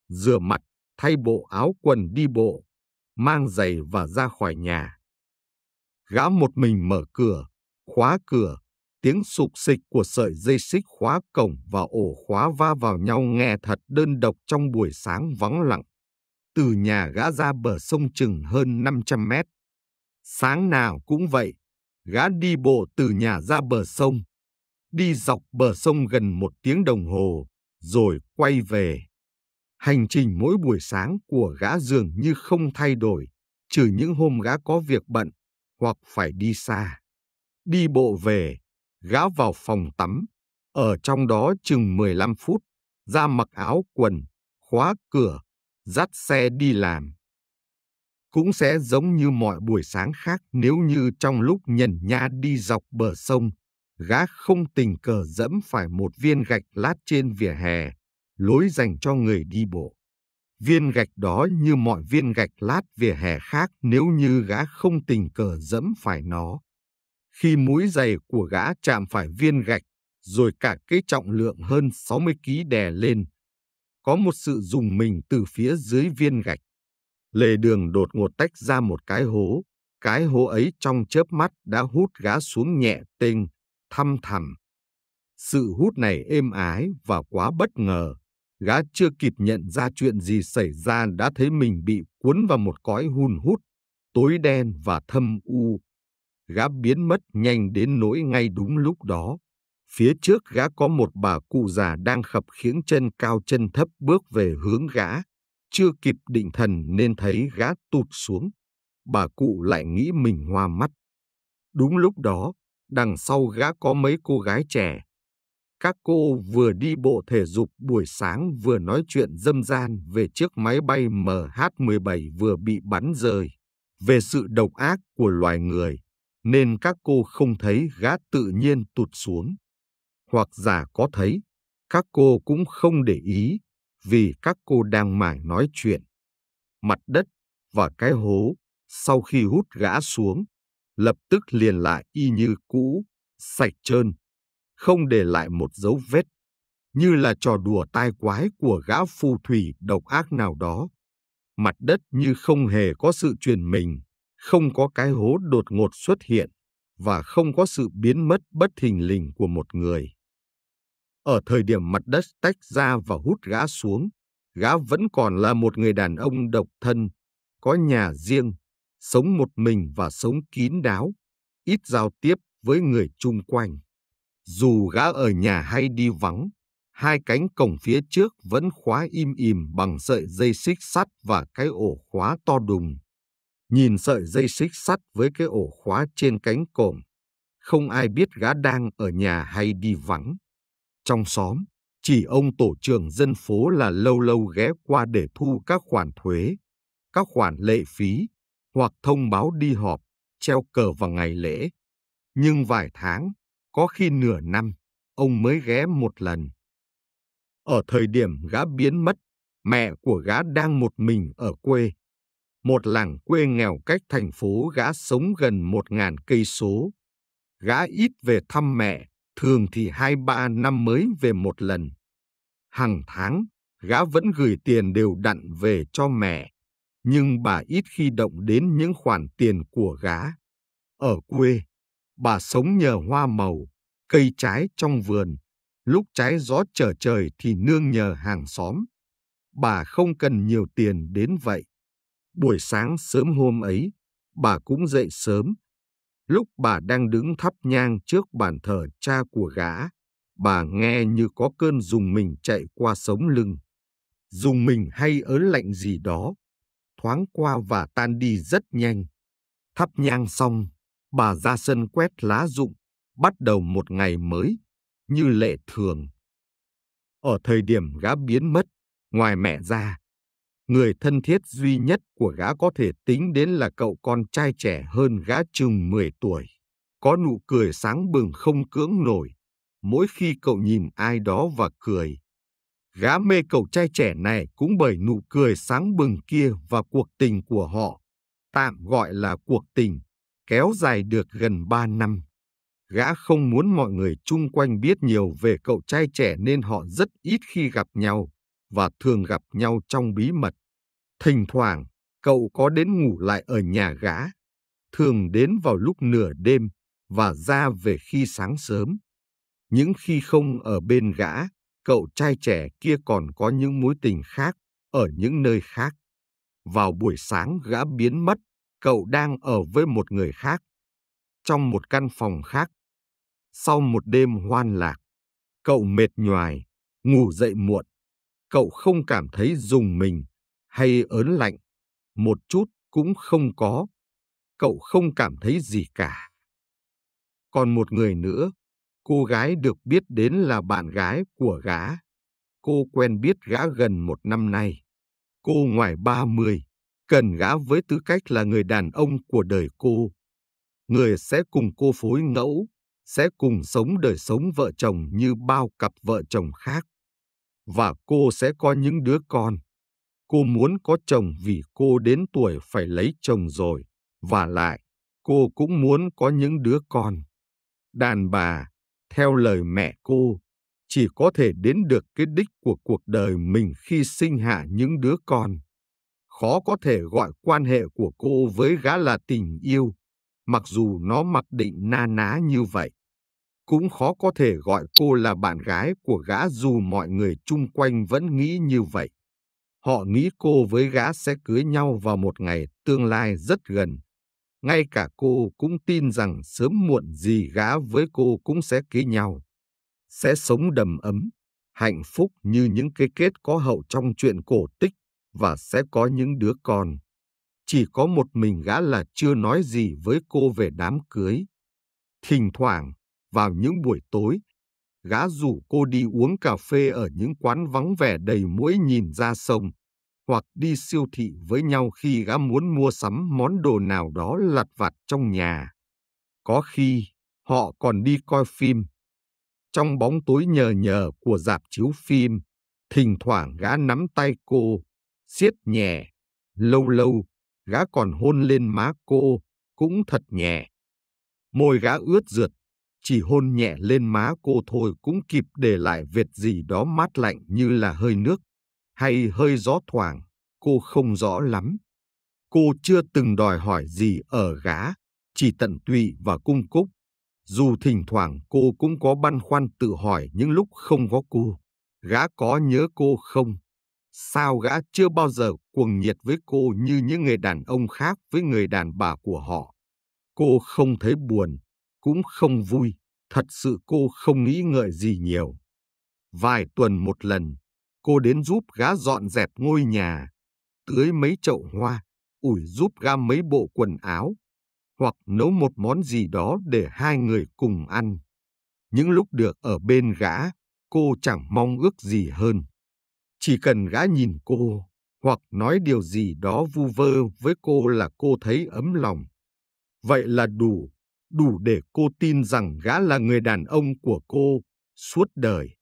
rửa mặt, thay bộ áo quần đi bộ, mang giày và ra khỏi nhà. Gã một mình mở cửa, khóa cửa, tiếng sụp xịch của sợi dây xích khóa cổng và ổ khóa va vào nhau nghe thật đơn độc trong buổi sáng vắng lặng từ nhà gã ra bờ sông chừng hơn 500 mét. Sáng nào cũng vậy, gã đi bộ từ nhà ra bờ sông, đi dọc bờ sông gần một tiếng đồng hồ, rồi quay về. Hành trình mỗi buổi sáng của gã dường như không thay đổi, trừ những hôm gã có việc bận hoặc phải đi xa. Đi bộ về, gã vào phòng tắm, ở trong đó chừng 15 phút, ra mặc áo quần, khóa cửa dắt xe đi làm. Cũng sẽ giống như mọi buổi sáng khác nếu như trong lúc nhận nhã đi dọc bờ sông, gã không tình cờ dẫm phải một viên gạch lát trên vỉa hè, lối dành cho người đi bộ. Viên gạch đó như mọi viên gạch lát vỉa hè khác nếu như gã không tình cờ dẫm phải nó. Khi mũi giày của gã chạm phải viên gạch, rồi cả cái trọng lượng hơn 60 ký đè lên, có một sự dùng mình từ phía dưới viên gạch. Lề đường đột ngột tách ra một cái hố, cái hố ấy trong chớp mắt đã hút gã xuống nhẹ tên, thăm thẳm. Sự hút này êm ái và quá bất ngờ, gã chưa kịp nhận ra chuyện gì xảy ra đã thấy mình bị cuốn vào một cõi hun hút, tối đen và thâm u. Gã biến mất nhanh đến nỗi ngay đúng lúc đó, Phía trước gã có một bà cụ già đang khập khiễng chân cao chân thấp bước về hướng gã. Chưa kịp định thần nên thấy gã tụt xuống. Bà cụ lại nghĩ mình hoa mắt. Đúng lúc đó, đằng sau gã có mấy cô gái trẻ. Các cô vừa đi bộ thể dục buổi sáng vừa nói chuyện dâm gian về chiếc máy bay MH17 vừa bị bắn rơi, về sự độc ác của loài người, nên các cô không thấy gã tự nhiên tụt xuống hoặc giả có thấy, các cô cũng không để ý vì các cô đang mải nói chuyện. Mặt đất và cái hố sau khi hút gã xuống, lập tức liền lại y như cũ, sạch trơn, không để lại một dấu vết, như là trò đùa tai quái của gã phù thủy độc ác nào đó. Mặt đất như không hề có sự truyền mình, không có cái hố đột ngột xuất hiện và không có sự biến mất bất thình lình của một người. Ở thời điểm mặt đất tách ra và hút gã xuống, gã vẫn còn là một người đàn ông độc thân, có nhà riêng, sống một mình và sống kín đáo, ít giao tiếp với người chung quanh. Dù gã ở nhà hay đi vắng, hai cánh cổng phía trước vẫn khóa im ỉm bằng sợi dây xích sắt và cái ổ khóa to đùng. Nhìn sợi dây xích sắt với cái ổ khóa trên cánh cổng, không ai biết gã đang ở nhà hay đi vắng trong xóm, chỉ ông tổ trưởng dân phố là lâu lâu ghé qua để thu các khoản thuế, các khoản lệ phí, hoặc thông báo đi họp, treo cờ vào ngày lễ. Nhưng vài tháng, có khi nửa năm, ông mới ghé một lần. Ở thời điểm gã biến mất, mẹ của gã đang một mình ở quê. Một làng quê nghèo cách thành phố gã sống gần một ngàn cây số. Gã ít về thăm mẹ, thường thì hai ba năm mới về một lần. Hàng tháng, gã vẫn gửi tiền đều đặn về cho mẹ, nhưng bà ít khi động đến những khoản tiền của gã. Ở quê, bà sống nhờ hoa màu, cây trái trong vườn, lúc trái gió trở trời thì nương nhờ hàng xóm. Bà không cần nhiều tiền đến vậy. Buổi sáng sớm hôm ấy, bà cũng dậy sớm, Lúc bà đang đứng thắp nhang trước bàn thờ cha của gã, bà nghe như có cơn dùng mình chạy qua sống lưng. Dùng mình hay ớn lạnh gì đó, thoáng qua và tan đi rất nhanh. Thắp nhang xong, bà ra sân quét lá rụng, bắt đầu một ngày mới, như lệ thường. Ở thời điểm gã biến mất, ngoài mẹ ra, người thân thiết duy nhất của gã có thể tính đến là cậu con trai trẻ hơn gã chừng 10 tuổi. Có nụ cười sáng bừng không cưỡng nổi, mỗi khi cậu nhìn ai đó và cười. Gã mê cậu trai trẻ này cũng bởi nụ cười sáng bừng kia và cuộc tình của họ, tạm gọi là cuộc tình, kéo dài được gần 3 năm. Gã không muốn mọi người chung quanh biết nhiều về cậu trai trẻ nên họ rất ít khi gặp nhau và thường gặp nhau trong bí mật. Thỉnh thoảng, cậu có đến ngủ lại ở nhà gã, thường đến vào lúc nửa đêm và ra về khi sáng sớm. Những khi không ở bên gã, cậu trai trẻ kia còn có những mối tình khác ở những nơi khác. Vào buổi sáng gã biến mất, cậu đang ở với một người khác, trong một căn phòng khác. Sau một đêm hoan lạc, cậu mệt nhoài, ngủ dậy muộn cậu không cảm thấy dùng mình hay ớn lạnh, một chút cũng không có. Cậu không cảm thấy gì cả. Còn một người nữa, cô gái được biết đến là bạn gái của gã. Cô quen biết gã gần một năm nay. Cô ngoài ba mươi cần gã với tư cách là người đàn ông của đời cô. Người sẽ cùng cô phối ngẫu, sẽ cùng sống đời sống vợ chồng như bao cặp vợ chồng khác và cô sẽ có những đứa con. Cô muốn có chồng vì cô đến tuổi phải lấy chồng rồi, và lại, cô cũng muốn có những đứa con. Đàn bà, theo lời mẹ cô, chỉ có thể đến được cái đích của cuộc đời mình khi sinh hạ những đứa con. Khó có thể gọi quan hệ của cô với gã là tình yêu, mặc dù nó mặc định na ná như vậy cũng khó có thể gọi cô là bạn gái của gã dù mọi người chung quanh vẫn nghĩ như vậy. Họ nghĩ cô với gã sẽ cưới nhau vào một ngày tương lai rất gần. Ngay cả cô cũng tin rằng sớm muộn gì gã với cô cũng sẽ ký nhau. Sẽ sống đầm ấm, hạnh phúc như những cái kết có hậu trong chuyện cổ tích và sẽ có những đứa con. Chỉ có một mình gã là chưa nói gì với cô về đám cưới. Thỉnh thoảng, vào những buổi tối, gã rủ cô đi uống cà phê ở những quán vắng vẻ đầy mũi nhìn ra sông, hoặc đi siêu thị với nhau khi gã muốn mua sắm món đồ nào đó lặt vặt trong nhà. Có khi, họ còn đi coi phim. Trong bóng tối nhờ nhờ của dạp chiếu phim, thỉnh thoảng gã nắm tay cô, siết nhẹ, lâu lâu gã còn hôn lên má cô, cũng thật nhẹ. Môi gã ướt rượt chỉ hôn nhẹ lên má cô thôi cũng kịp để lại vệt gì đó mát lạnh như là hơi nước, hay hơi gió thoảng, cô không rõ lắm. Cô chưa từng đòi hỏi gì ở gã, chỉ tận tụy và cung cúc. Dù thỉnh thoảng cô cũng có băn khoăn tự hỏi những lúc không có cô, gã có nhớ cô không? Sao gã chưa bao giờ cuồng nhiệt với cô như những người đàn ông khác với người đàn bà của họ? Cô không thấy buồn, cũng không vui, thật sự cô không nghĩ ngợi gì nhiều. Vài tuần một lần, cô đến giúp gá dọn dẹp ngôi nhà, tưới mấy chậu hoa, ủi giúp gá mấy bộ quần áo, hoặc nấu một món gì đó để hai người cùng ăn. Những lúc được ở bên gã, cô chẳng mong ước gì hơn. Chỉ cần gã nhìn cô, hoặc nói điều gì đó vu vơ với cô là cô thấy ấm lòng. Vậy là đủ đủ để cô tin rằng gã là người đàn ông của cô suốt đời.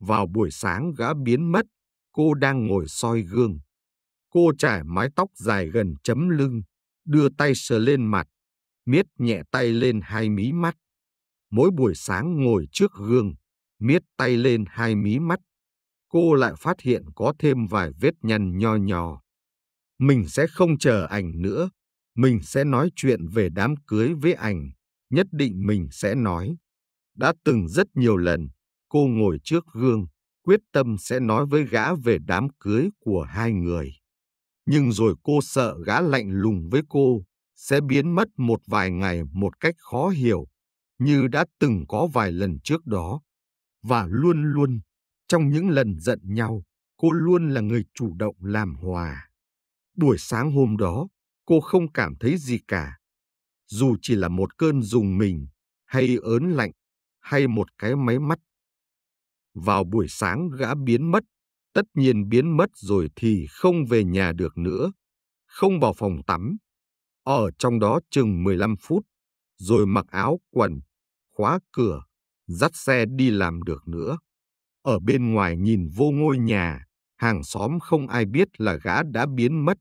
Vào buổi sáng gã biến mất, cô đang ngồi soi gương. Cô trải mái tóc dài gần chấm lưng, đưa tay sờ lên mặt, miết nhẹ tay lên hai mí mắt. Mỗi buổi sáng ngồi trước gương, miết tay lên hai mí mắt, cô lại phát hiện có thêm vài vết nhăn nho nhỏ. Mình sẽ không chờ ảnh nữa, mình sẽ nói chuyện về đám cưới với ảnh, nhất định mình sẽ nói. Đã từng rất nhiều lần, cô ngồi trước gương, quyết tâm sẽ nói với gã về đám cưới của hai người. Nhưng rồi cô sợ gã lạnh lùng với cô, sẽ biến mất một vài ngày một cách khó hiểu, như đã từng có vài lần trước đó. Và luôn luôn, trong những lần giận nhau, cô luôn là người chủ động làm hòa. Buổi sáng hôm đó, cô không cảm thấy gì cả. Dù chỉ là một cơn dùng mình, hay ớn lạnh, hay một cái máy mắt. Vào buổi sáng gã biến mất, tất nhiên biến mất rồi thì không về nhà được nữa, không vào phòng tắm. Ở trong đó chừng 15 phút, rồi mặc áo quần, khóa cửa, dắt xe đi làm được nữa. Ở bên ngoài nhìn vô ngôi nhà, hàng xóm không ai biết là gã đã biến mất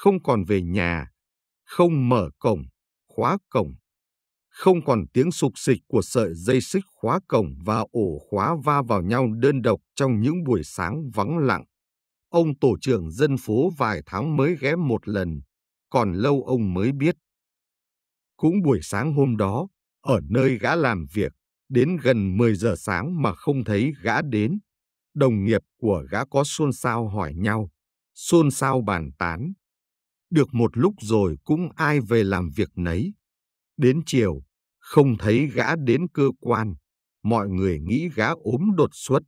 không còn về nhà, không mở cổng, khóa cổng, không còn tiếng sục sịch của sợi dây xích khóa cổng và ổ khóa va vào nhau đơn độc trong những buổi sáng vắng lặng. Ông tổ trưởng dân phố vài tháng mới ghé một lần, còn lâu ông mới biết. Cũng buổi sáng hôm đó, ở nơi gã làm việc, đến gần 10 giờ sáng mà không thấy gã đến. Đồng nghiệp của gã có xôn xao hỏi nhau, xôn xao bàn tán, được một lúc rồi cũng ai về làm việc nấy. Đến chiều, không thấy gã đến cơ quan. Mọi người nghĩ gã ốm đột xuất.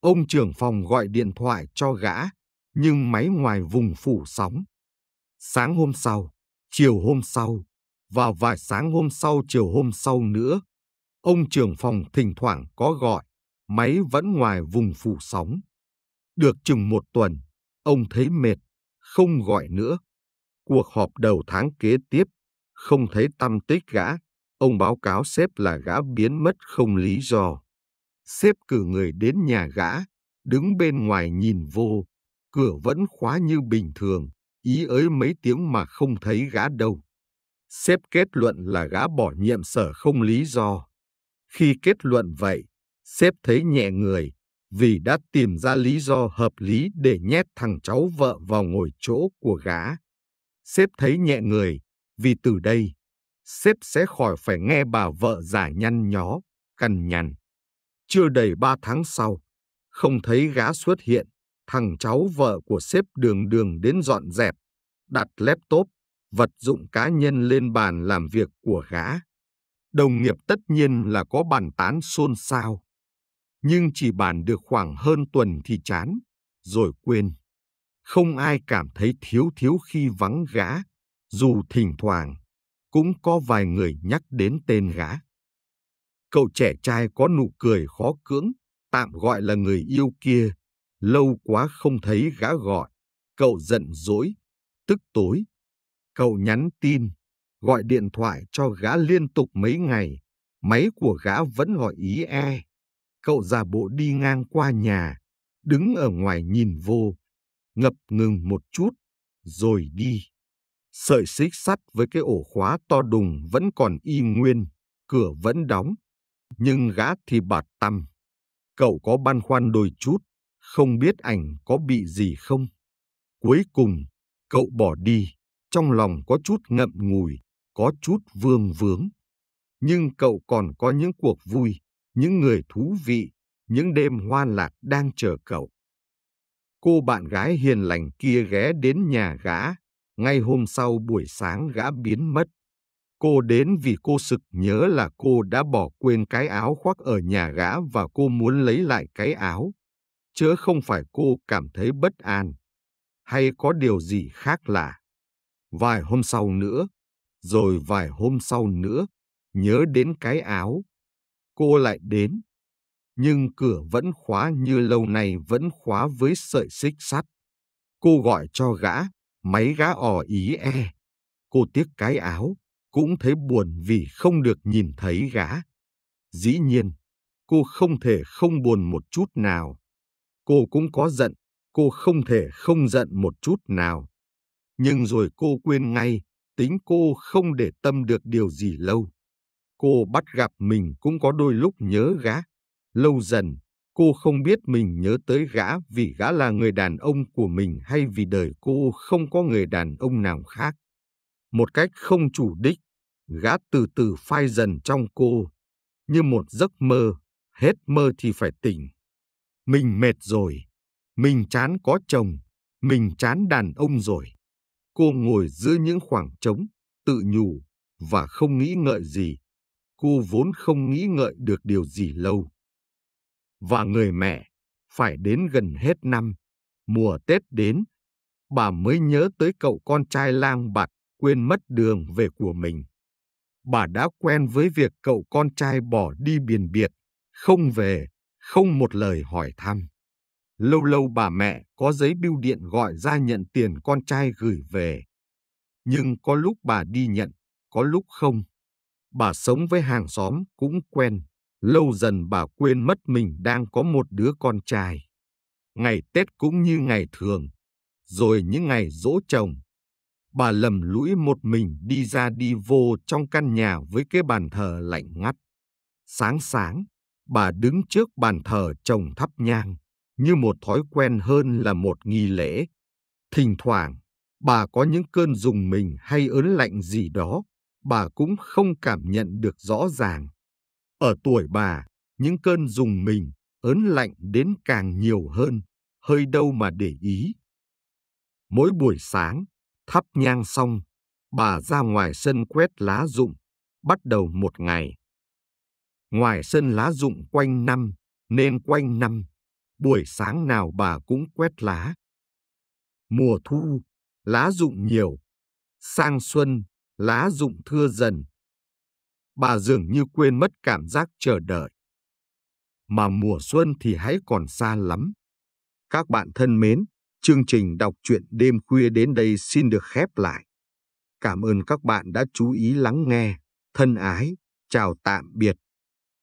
Ông trưởng phòng gọi điện thoại cho gã, nhưng máy ngoài vùng phủ sóng. Sáng hôm sau, chiều hôm sau, và vài sáng hôm sau chiều hôm sau nữa, ông trưởng phòng thỉnh thoảng có gọi, máy vẫn ngoài vùng phủ sóng. Được chừng một tuần, ông thấy mệt, không gọi nữa. Cuộc họp đầu tháng kế tiếp, không thấy tâm tích gã, ông báo cáo sếp là gã biến mất không lý do. Sếp cử người đến nhà gã, đứng bên ngoài nhìn vô, cửa vẫn khóa như bình thường, ý ới mấy tiếng mà không thấy gã đâu. Sếp kết luận là gã bỏ nhiệm sở không lý do. Khi kết luận vậy, sếp thấy nhẹ người, vì đã tìm ra lý do hợp lý để nhét thằng cháu vợ vào ngồi chỗ của gã. Sếp thấy nhẹ người, vì từ đây, sếp sẽ khỏi phải nghe bà vợ già nhăn nhó, cằn nhằn. Chưa đầy ba tháng sau, không thấy gã xuất hiện, thằng cháu vợ của sếp đường đường đến dọn dẹp, đặt laptop, vật dụng cá nhân lên bàn làm việc của gã. Đồng nghiệp tất nhiên là có bàn tán xôn xao. Nhưng chỉ bàn được khoảng hơn tuần thì chán, rồi quên không ai cảm thấy thiếu thiếu khi vắng gã, dù thỉnh thoảng cũng có vài người nhắc đến tên gã. Cậu trẻ trai có nụ cười khó cưỡng, tạm gọi là người yêu kia, lâu quá không thấy gã gọi, cậu giận dỗi, tức tối. Cậu nhắn tin, gọi điện thoại cho gã liên tục mấy ngày, máy của gã vẫn gọi ý e. Cậu giả bộ đi ngang qua nhà, đứng ở ngoài nhìn vô, ngập ngừng một chút, rồi đi. Sợi xích sắt với cái ổ khóa to đùng vẫn còn y nguyên, cửa vẫn đóng. Nhưng gã thì bạt tăm. Cậu có băn khoăn đôi chút, không biết ảnh có bị gì không. Cuối cùng, cậu bỏ đi, trong lòng có chút ngậm ngùi, có chút vương vướng. Nhưng cậu còn có những cuộc vui, những người thú vị, những đêm hoan lạc đang chờ cậu cô bạn gái hiền lành kia ghé đến nhà gã, ngay hôm sau buổi sáng gã biến mất. Cô đến vì cô sực nhớ là cô đã bỏ quên cái áo khoác ở nhà gã và cô muốn lấy lại cái áo, chớ không phải cô cảm thấy bất an hay có điều gì khác lạ. Vài hôm sau nữa, rồi vài hôm sau nữa, nhớ đến cái áo. Cô lại đến, nhưng cửa vẫn khóa như lâu nay vẫn khóa với sợi xích sắt. Cô gọi cho gã, máy gã ò ý e. Cô tiếc cái áo, cũng thấy buồn vì không được nhìn thấy gã. Dĩ nhiên, cô không thể không buồn một chút nào. Cô cũng có giận, cô không thể không giận một chút nào. Nhưng rồi cô quên ngay, tính cô không để tâm được điều gì lâu. Cô bắt gặp mình cũng có đôi lúc nhớ gã, Lâu dần, cô không biết mình nhớ tới gã vì gã là người đàn ông của mình hay vì đời cô không có người đàn ông nào khác. Một cách không chủ đích, gã từ từ phai dần trong cô, như một giấc mơ, hết mơ thì phải tỉnh. Mình mệt rồi, mình chán có chồng, mình chán đàn ông rồi. Cô ngồi giữa những khoảng trống, tự nhủ và không nghĩ ngợi gì. Cô vốn không nghĩ ngợi được điều gì lâu và người mẹ phải đến gần hết năm, mùa Tết đến, bà mới nhớ tới cậu con trai lang bạt quên mất đường về của mình. Bà đã quen với việc cậu con trai bỏ đi biển biệt, không về, không một lời hỏi thăm. Lâu lâu bà mẹ có giấy bưu điện gọi ra nhận tiền con trai gửi về. Nhưng có lúc bà đi nhận, có lúc không. Bà sống với hàng xóm cũng quen lâu dần bà quên mất mình đang có một đứa con trai. Ngày Tết cũng như ngày thường, rồi những ngày dỗ chồng. Bà lầm lũi một mình đi ra đi vô trong căn nhà với cái bàn thờ lạnh ngắt. Sáng sáng, bà đứng trước bàn thờ chồng thắp nhang, như một thói quen hơn là một nghi lễ. Thỉnh thoảng, bà có những cơn dùng mình hay ớn lạnh gì đó, bà cũng không cảm nhận được rõ ràng ở tuổi bà, những cơn dùng mình, ớn lạnh đến càng nhiều hơn, hơi đâu mà để ý. Mỗi buổi sáng, thắp nhang xong, bà ra ngoài sân quét lá rụng, bắt đầu một ngày. Ngoài sân lá rụng quanh năm, nên quanh năm, buổi sáng nào bà cũng quét lá. Mùa thu, lá rụng nhiều, sang xuân, lá rụng thưa dần, bà dường như quên mất cảm giác chờ đợi. Mà mùa xuân thì hãy còn xa lắm. Các bạn thân mến, chương trình đọc truyện đêm khuya đến đây xin được khép lại. Cảm ơn các bạn đã chú ý lắng nghe. Thân ái, chào tạm biệt.